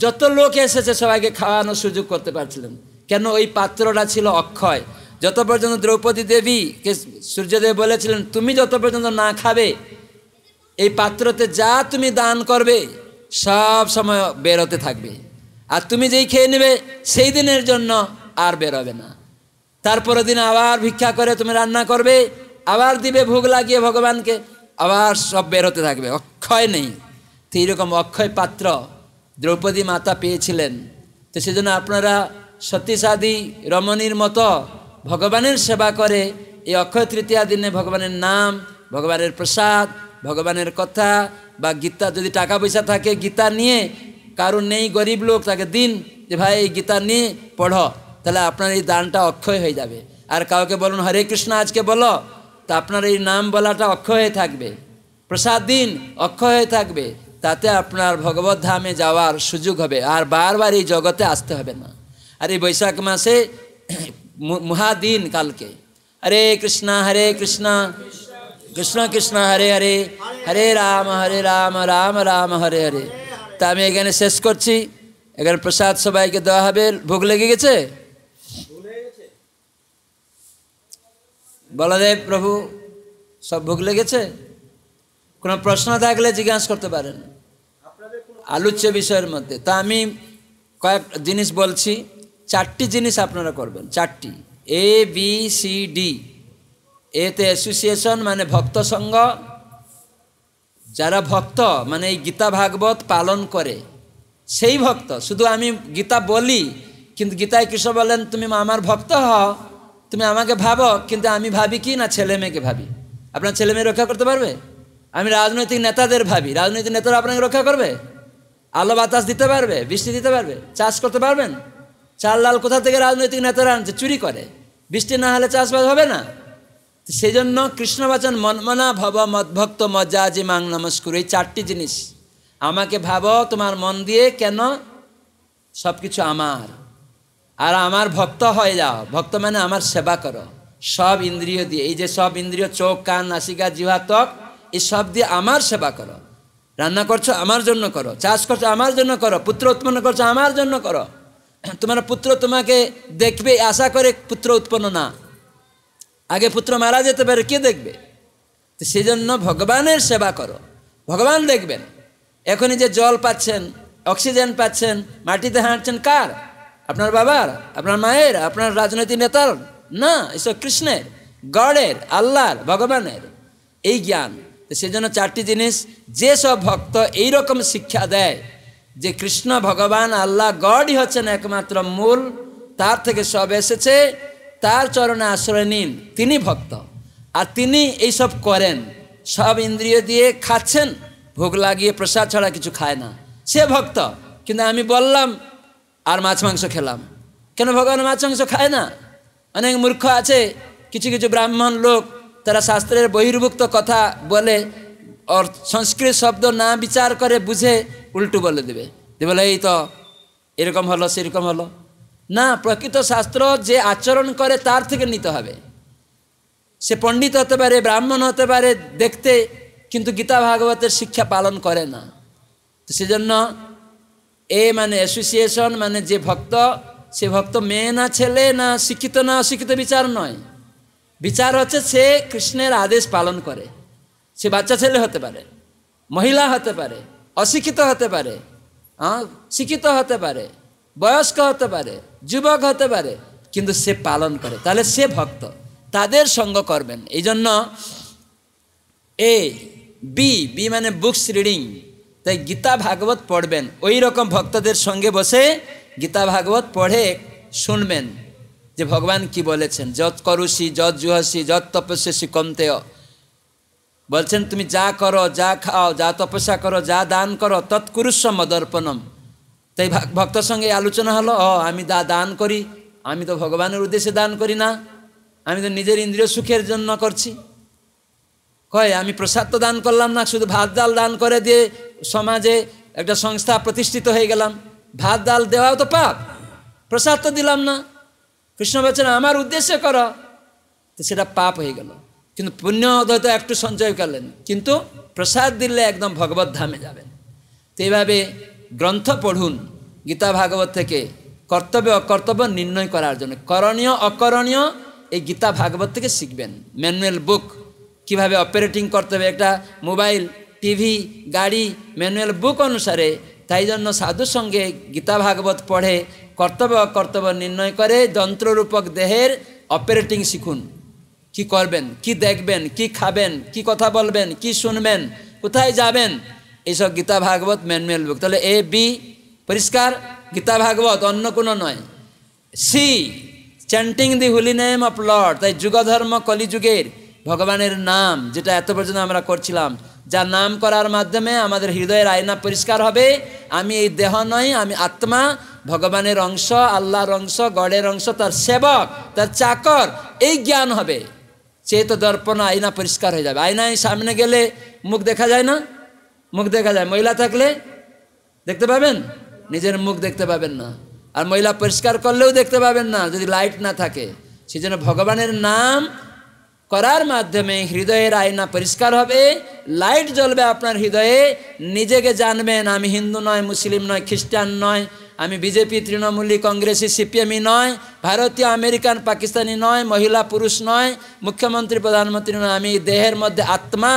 যত লোক এসেছে সবাইকে খাওয়ানোর সুযোগ করতে পারছিলেন কেন ওই পাত্রটা ছিল অক্ষয় যত পর্যন্ত দ্রৌপদী দেবীকে সূর্যদেব বলেছিলেন তুমি যত পর্যন্ত না খাবে এই পাত্রতে যা তুমি দান করবে সব সময় বেরোতে থাকবে আর তুমি যেই খেয়ে নেবে সেই দিনের জন্য আর বেরোবে না তারপরের দিন আবার ভিক্ষা করে তুমি রান্না করবে আবার দিবে ভোগ লাগিয়ে ভগবানকে আবার সব বেরোতে থাকবে অক্ষয় নেই তো এইরকম অক্ষয় পাত্র দ্রৌপদী মাতা পেয়েছিলেন তো সেজন্য আপনারা সতীসাদী রমণীর মতো ভগবানের সেবা করে এই অক্ষয় তৃতীয়া দিনে ভগবানের নাম ভগবানের প্রসাদ ভগবানের কথা বা গীতা যদি টাকা পয়সা থাকে গীতা নিয়ে কারণ নেই গরিব লোক তাকে দিন যে ভাই এই গীতা নিয়ে পড়ো তাহলে আপনার এই দানটা অক্ষয় হয়ে যাবে আর কাউকে বলুন হরে কৃষ্ণ আজকে বলো তা আপনার এই নাম বলাটা অক্ষয় হয়ে থাকবে প্রসাদ দিন অক্ষয় হয়ে থাকবে তাতে আপনার ভগবত ধামে যাওয়ার সুযোগ হবে আর বারবার এই জগতে আসতে হবে না আর এই বৈশাখ মাসে মহাদিন কালকে হরে কৃষ্ণ হরে কৃষ্ণ কৃষ্ণ কৃষ্ণ হরে হরে হরে রাম হরে রাম রাম রাম হরে হরে তা আমি এখানে শেষ করছি এখানে প্রসাদ সবাইকে দেওয়া হবে ভোগ লেগে গেছে বলদেব প্রভু সব ভোগ লেগেছে কোনো প্রশ্ন থাকলে জিজ্ঞাসা করতে পারেন আলোচ্য বিষয়ের মধ্যে তা আমি কয়েক জিনিস বলছি চারটি জিনিস আপনারা করবেন চারটি এ বি সি ডি এতে অ্যাসোসিয়েশন মানে ভক্ত সংঘ যারা ভক্ত মানে এই গীতা ভাগবত পালন করে সেই ভক্ত শুধু আমি গীতা বলি কিন্তু গীতায় কৃষ্ণ বলেন তুমি আমার ভক্ত হও তুমি আমাকে ভাবো কিন্তু আমি ভাবি কি না ছেলে মেয়েকে ভাবি আপনার ছেলে মেয়ে রক্ষা করতে পারবে আমি রাজনৈতিক নেতাদের ভাবি রাজনৈতিক নেতারা আপনাকে রক্ষা করবে আলো বাতাস দিতে পারবে বৃষ্টি দিতে পারবে চাষ করতে পারবেন চাল লাল কোথা থেকে রাজনৈতিক নেতারা আনছে চুরি করে বৃষ্টি না হলে চাষবাস হবে না সেই জন্য কৃষ্ণবাচন মনমনা ভব মদভক্ত মজা আজি মাং নমস্কুর এই চারটি জিনিস আমাকে ভাবো তোমার মন দিয়ে কেন সব কিছু আমার আর আমার ভক্ত হয়ে যাও ভক্ত মানে আমার সেবা করো সব ইন্দ্রিয় দিয়ে এই যে সব ইন্দ্রিয় চোখ কান নাসিকা জিহা ত্বক এসব দিয়ে আমার সেবা করো রান্না করছো আমার জন্য করো চাষ করছো আমার জন্য করো পুত্র উৎপন্ন করছো আমার জন্য করো তোমার পুত্র তোমাকে দেখবে আশা করে পুত্র উৎপন্ন না আগে পুত্র মারা যেতে পারে কে দেখবে তো সেই জন্য ভগবানের সেবা করো ভগবান দেখবেন এখনই যে জল পাচ্ছেন অক্সিজেন পাচ্ছেন মাটিতে হাঁটছেন কার আপনার বাবার আপনার মায়ের আপনার রাজনৈতিক নেতার না এসব কৃষ্ণের গডের আল্লাহর ভগবানের এই জ্ঞান সেই জন্য চারটি জিনিস যেসব ভক্ত এই রকম শিক্ষা দেয় যে কৃষ্ণ ভগবান আল্লাহ গডই হচ্ছেন একমাত্র মূল তার থেকে সব এসেছে তার চরণে আশ্রয় নিন তিনি ভক্ত আর তিনি এইসব করেন সব ইন্দ্রিয় দিয়ে খাচ্ছেন ভোগ লাগিয়ে প্রসাদ ছাড়া কিছু খায় না সে ভক্ত কিন্তু আমি বললাম আর মাছ মাংস খেলাম কেন ভগবান মাছ মাংস খায় না অনেক মূর্খ আছে কিছু কিছু ব্রাহ্মণ লোক তারা শাস্ত্রের বহির্ভুক্ত কথা বলে সংস্কৃত শব্দ না বিচার করে বুঝে উল্টু বলে দেবে যে বলে এই তো এরকম হলো সেরকম হলো না প্রকৃত শাস্ত্র যে আচরণ করে তার থেকে নিতে হবে সে পণ্ডিত হতে পারে ব্রাহ্মণ হতে পারে দেখতে কিন্তু গীতা ভাগবতের শিক্ষা পালন করে না তো সেজন্য এ মানে অ্যাসোসিয়েশন মানে যে ভক্ত সে ভক্ত মেয়ে না ছেলে না শিক্ষিত না অশিক্ষিত বিচার নয় বিচার হচ্ছে সে কৃষ্ণের আদেশ পালন করে সে বাচ্চা ছেলে হতে পারে মহিলা হতে পারে অশিক্ষিত হতে পারে শিক্ষিত হতে পারে বয়স্ক হতে পারে যুবক হতে পারে কিন্তু সে পালন করে তাহলে সে ভক্ত তাদের সঙ্গ করবেন এই জন্য এ বি বি মানে বুকস রিডিং তাই গীতা ভাগবত পড়বেন ওই রকম ভক্তদের সঙ্গে বসে গীতা ভাগবত পড়ে শুনবেন যে ভগবান কি বলেছেন যত করুষি যত জুহাসি যত তপস্যাসি কমতেয় বলছেন তুমি যা করো যা খাও যা তপস্যা করো যা দান করো তৎকুরুষম মদর্পণম তাই ভক্ত সঙ্গে আলোচনা হলো অ আমি দা দান করি আমি তো ভগবানের উদ্দেশ্যে দান করি না আমি তো নিজের ইন্দ্রিয় সুখের জন্য করছি কয় আমি প্রসাদ তো দান করলাম না শুধু ভাত ডাল দান করে দিয়ে সমাজে একটা সংস্থা প্রতিষ্ঠিত হয়ে গেলাম ভাত ডাল দেওয়াও তো পাপ প্রসাদ তো দিলাম না কৃষ্ণ বলছেন আমার উদ্দেশ্য কর তো সেটা পাপ হয়ে গেল কিন্তু পুণ্য হয়তো একটু সঞ্চয় করলেন কিন্তু প্রসাদ দিলে একদম ভগবত ধামে যাবেন তো এইভাবে গ্রন্থ পড়ুন গীতা ভাগবত থেকে কর্তব্য অকর্তব্য নির্ণয় করার জন্য করণীয় অকরণীয় এই গীতা ভাগবত থেকে শিখবেন ম্যানুয়াল বুক কিভাবে অপারেটিং করতে হবে একটা মোবাইল টিভি গাড়ি ম্যানুয়াল বুক অনুসারে তাই জন্য সাধুর সঙ্গে গীতা ভাগবত পড়ে কর্তব্য অকর্তব্য নির্ণয় করে যন্ত্ররূপক দেহের অপারেটিং শিখুন কি করবেন কি দেখবেন কি খাবেন কি কথা বলবেন কি শুনবেন কোথায় যাবেন এইসব গীতা ভাগবত ম্যানুয়াল বুক তাহলে এ বি পরিষ্কার গীতা ভাগবত অন্য কোনো নয় C chanting the holy name of Lord তাই যুগধর্ম কলিযুগের ভগবানের নাম যেটা এত পর্যন্ত আমরা করছিলাম যা নাম করার মাধ্যমে আমাদের হৃদয়ের আয়না পরিষ্কার হবে আমি এই দেহ নয় আমি আত্মা ভগবানের অংশ আল্লাহর অংশ গড়ের অংশ তার সেবক তার চাকর এই জ্ঞান হবে চেত দর্পণ আয়না পরিষ্কার হয়ে যাবে আয়নায় সামনে গেলে মুখ দেখা যায় না মুখ দেখা যায় মহিলা থাকলে দেখতে পাবেন নিজের মুখ দেখতে পাবেন না আর মহিলা পরিষ্কার করলেও দেখতে পাবেন না যদি লাইট না থাকে সেই জন্য ভগবানের নাম করার মাধ্যমে হৃদয়ের আয়না পরিষ্কার হবে লাইট জ্বলবে আপনার হৃদয়ে নিজেকে জানবেন আমি হিন্দু নয় মুসলিম নয় খ্রিস্টান নয় আমি বিজেপি তৃণমূলী কংগ্রেসি সিপিএমই নয় ভারতীয় আমেরিকান পাকিস্তানি নয় মহিলা পুরুষ নয় মুখ্যমন্ত্রী প্রধানমন্ত্রী নয় আমি দেহের মধ্যে আত্মা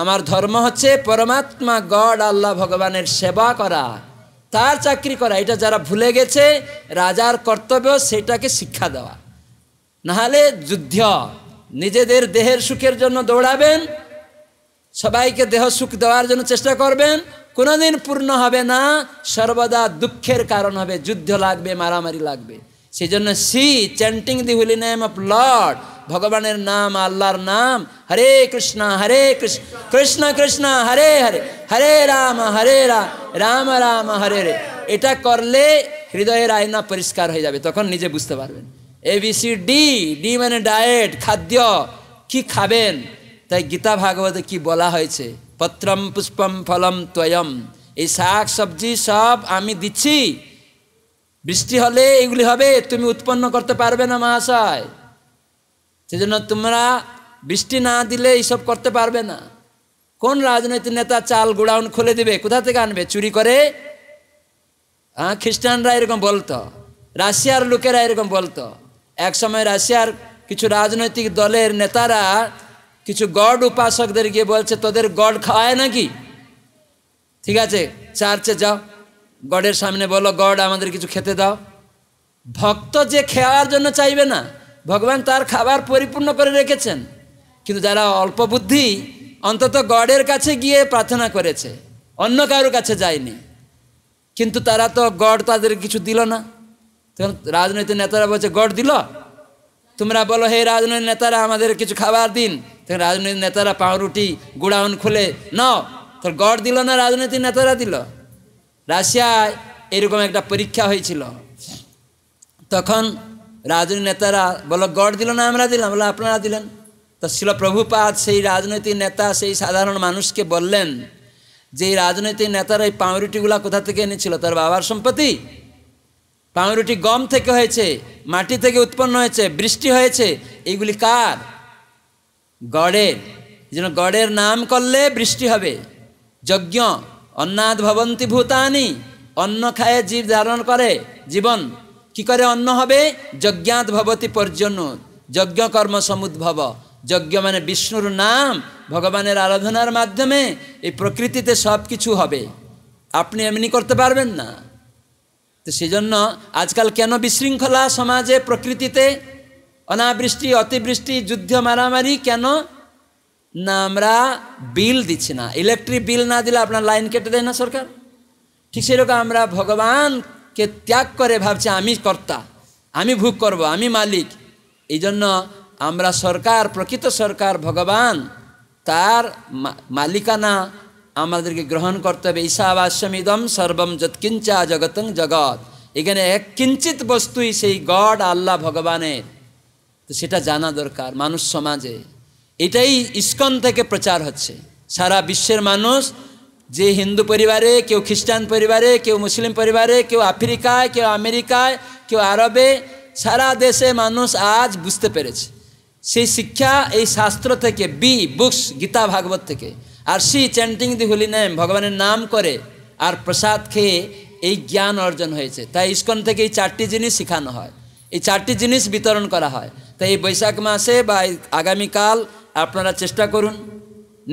আমার ধর্ম হচ্ছে পরমাত্মা গড আল্লাহ ভগবানের সেবা করা তার চাকরি করা এটা যারা ভুলে গেছে রাজার কর্তব্য সেটাকে শিক্ষা দেওয়া নাহলে যুদ্ধ নিজেদের দেহের সুখের জন্য দৌড়াবেন সবাইকে দেহ সুখ দেওয়ার জন্য চেষ্টা করবেন কোনোদিন পূর্ণ হবে না সর্বদা দুঃখের কারণ হবে যুদ্ধ লাগবে মারামারি লাগবে সেই জন্য C chanting the holy name of Lord ভগবানের নাম আল্লাহর নাম হরে কৃষ্ণ হরে কৃষ্ণ কৃষ্ণ কৃষ্ণ হরে হরে হরে রাম হরে রাম রাম রাম হরে রে এটা করলে হৃদয়ের আয়না পরিষ্কার হয়ে যাবে তখন নিজে বুঝতে পারবেন এবিসি ডি ডি মানে ডায়েট খাদ্য কি খাবেন তাই গীতা ভাগবত কি বলা হয়েছে পত্রম পুষ্পম ফলম ত্বয়ম এই শাক সবজি সব আমি দিচ্ছি বৃষ্টি হলে এগুলি হবে তুমি উৎপন্ন করতে পারবে না মহাশয় সেজন্য তোমরা বৃষ্টি না দিলে এইসব করতে পারবে না কোন রাজনৈতিক নেতা চাল গোডাউন খুলে দিবে কোথা থেকে আনবে চুরি করে হ্যাঁ খ্রিস্টানরা এরকম বলতো রাশিয়ার লোকেরা এরকম বলতো এক সময় রাশিয়ার কিছু রাজনৈতিক দলের নেতারা কিছু গড উপাসকদের গিয়ে বলছে তোদের গড খাওয়ায় নাকি ঠিক আছে চার্চে যাও গডের সামনে বলো গড আমাদের কিছু খেতে দাও ভক্ত যে খেয়ার জন্য চাইবে না ভগবান তার খাবার পরিপূর্ণ করে রেখেছেন কিন্তু যারা অল্প বুদ্ধি অন্তত গডের কাছে গিয়ে প্রার্থনা করেছে অন্য কারোর কাছে যায়নি কিন্তু তারা তো গড তাদের কিছু দিল না তখন রাজনৈতিক নেতারা বলছে গড দিল তোমরা বলো হে রাজনৈতিক নেতারা আমাদের কিছু খাবার দিন তখন রাজনৈতিক নেতারা পাউরুটি গুড়াউন খুলে ন তোর গড় দিল না রাজনৈতিক নেতারা দিল রাশিয়ায় এরকম একটা পরীক্ষা হয়েছিল তখন রাজনৈতিক নেতারা বলো গড় দিল না আমরা দিলাম বলো আপনারা দিলেন তো শিল প্রভুপাত সেই রাজনৈতিক নেতা সেই সাধারণ মানুষকে বললেন যে এই রাজনৈতিক নেতারা এই পাউরুটিগুলা কোথা থেকে এনেছিল তার বাবার সম্পত্তি পাউরুটি গম থেকে হয়েছে মাটি থেকে উৎপন্ন হয়েছে বৃষ্টি হয়েছে এইগুলি কার গড়ের যেন গড়ের নাম করলে বৃষ্টি হবে যজ্ঞ অন্নাদ ভবন্তি ভূতানি অন্ন খায় জীব ধারণ করে জীবন কি করে অন্ন হবে যজ্ঞাত ভবতি পর্যন্ন যজ্ঞ কর্ম সমুদ্ভব যজ্ঞ মানে বিষ্ণুর নাম ভগবানের আরাধনার মাধ্যমে এই প্রকৃতিতে সব কিছু হবে আপনি এমনি করতে পারবেন না তো সেজন্য আজকাল কেন বিশৃঙ্খলা সমাজে প্রকৃতিতে অনাবৃষ্টি অতিবৃষ্টি যুদ্ধ মারামারি কেন না আমরা বিল দিচ্ছি না ইলেকট্রিক বিল না দিলে আপনার লাইন কেটে দেয় না সরকার ঠিক সেরকম আমরা ভগবানকে ত্যাগ করে ভাবছি আমি কর্তা আমি ভোগ করব আমি মালিক এই জন্য আমরা সরকার প্রকৃত সরকার ভগবান তার মালিকানা আমাদেরকে গ্রহণ করতে হবে ঈশাবাস্যমিদম সর্বম যৎকিঞ্চা জগতং জগৎ এখানে এক কিঞ্চিত বস্তুই সেই গড আল্লাহ ভগবানের তো সেটা জানা দরকার মানুষ সমাজে এটাই ইস্কন থেকে প্রচার হচ্ছে সারা বিশ্বের মানুষ যে হিন্দু পরিবারে কেউ খ্রিস্টান পরিবারে কেউ মুসলিম পরিবারে কেউ আফ্রিকায় কেউ আমেরিকায় কেউ আরবে সারা দেশে মানুষ আজ বুঝতে পেরেছে সেই শিক্ষা এই শাস্ত্র থেকে বি বুকস গীতা ভাগবত থেকে আর C chanting the holy name ভগবানের নাম করে আর প্রসাদ খেয়ে এই জ্ঞান অর্জন হয়েছে তাই ইস্কন থেকে এই চারটি জিনিস শেখানো হয় এই চারটি জিনিস বিতরণ করা হয় তাই এই বৈশাখ মাসে বা আগামীকাল আপনারা চেষ্টা করুন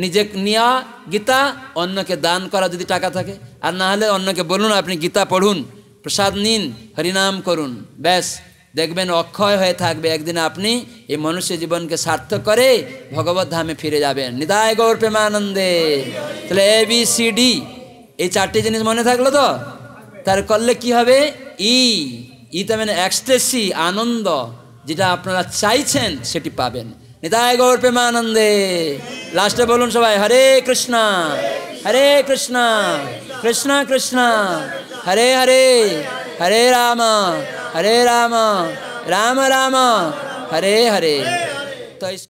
নিজে নেওয়া গীতা অন্যকে দান করা যদি টাকা থাকে আর না হলে অন্যকে বলুন আপনি গীতা পড়ুন প্রসাদ নিন হরিনাম করুন ব্যাস দেখবেন অক্ষয় হয়ে থাকবে একদিন আপনি এই মনুষ্য জীবনকে সার্থক করে ভগবত ধামে ফিরে যাবেন নিদায় গৌর প্রেমানন্দে তাহলে এ বি সি ডি এই চারটি জিনিস মনে থাকলো তো তার করলে কি হবে ই ই তার মানে এক্সটেসি আনন্দ যেটা আপনারা চাইছেন সেটি পাবেন নিতায় গৌর প্রেমানন্দে লাস্টে বলুন সবাই হরে কৃষ্ণা হরে কৃষ্ণা কৃষ্ণা কৃষ্ণা হরে হরে হরে রাম হরে রাম রাম রাম হরে হরে তো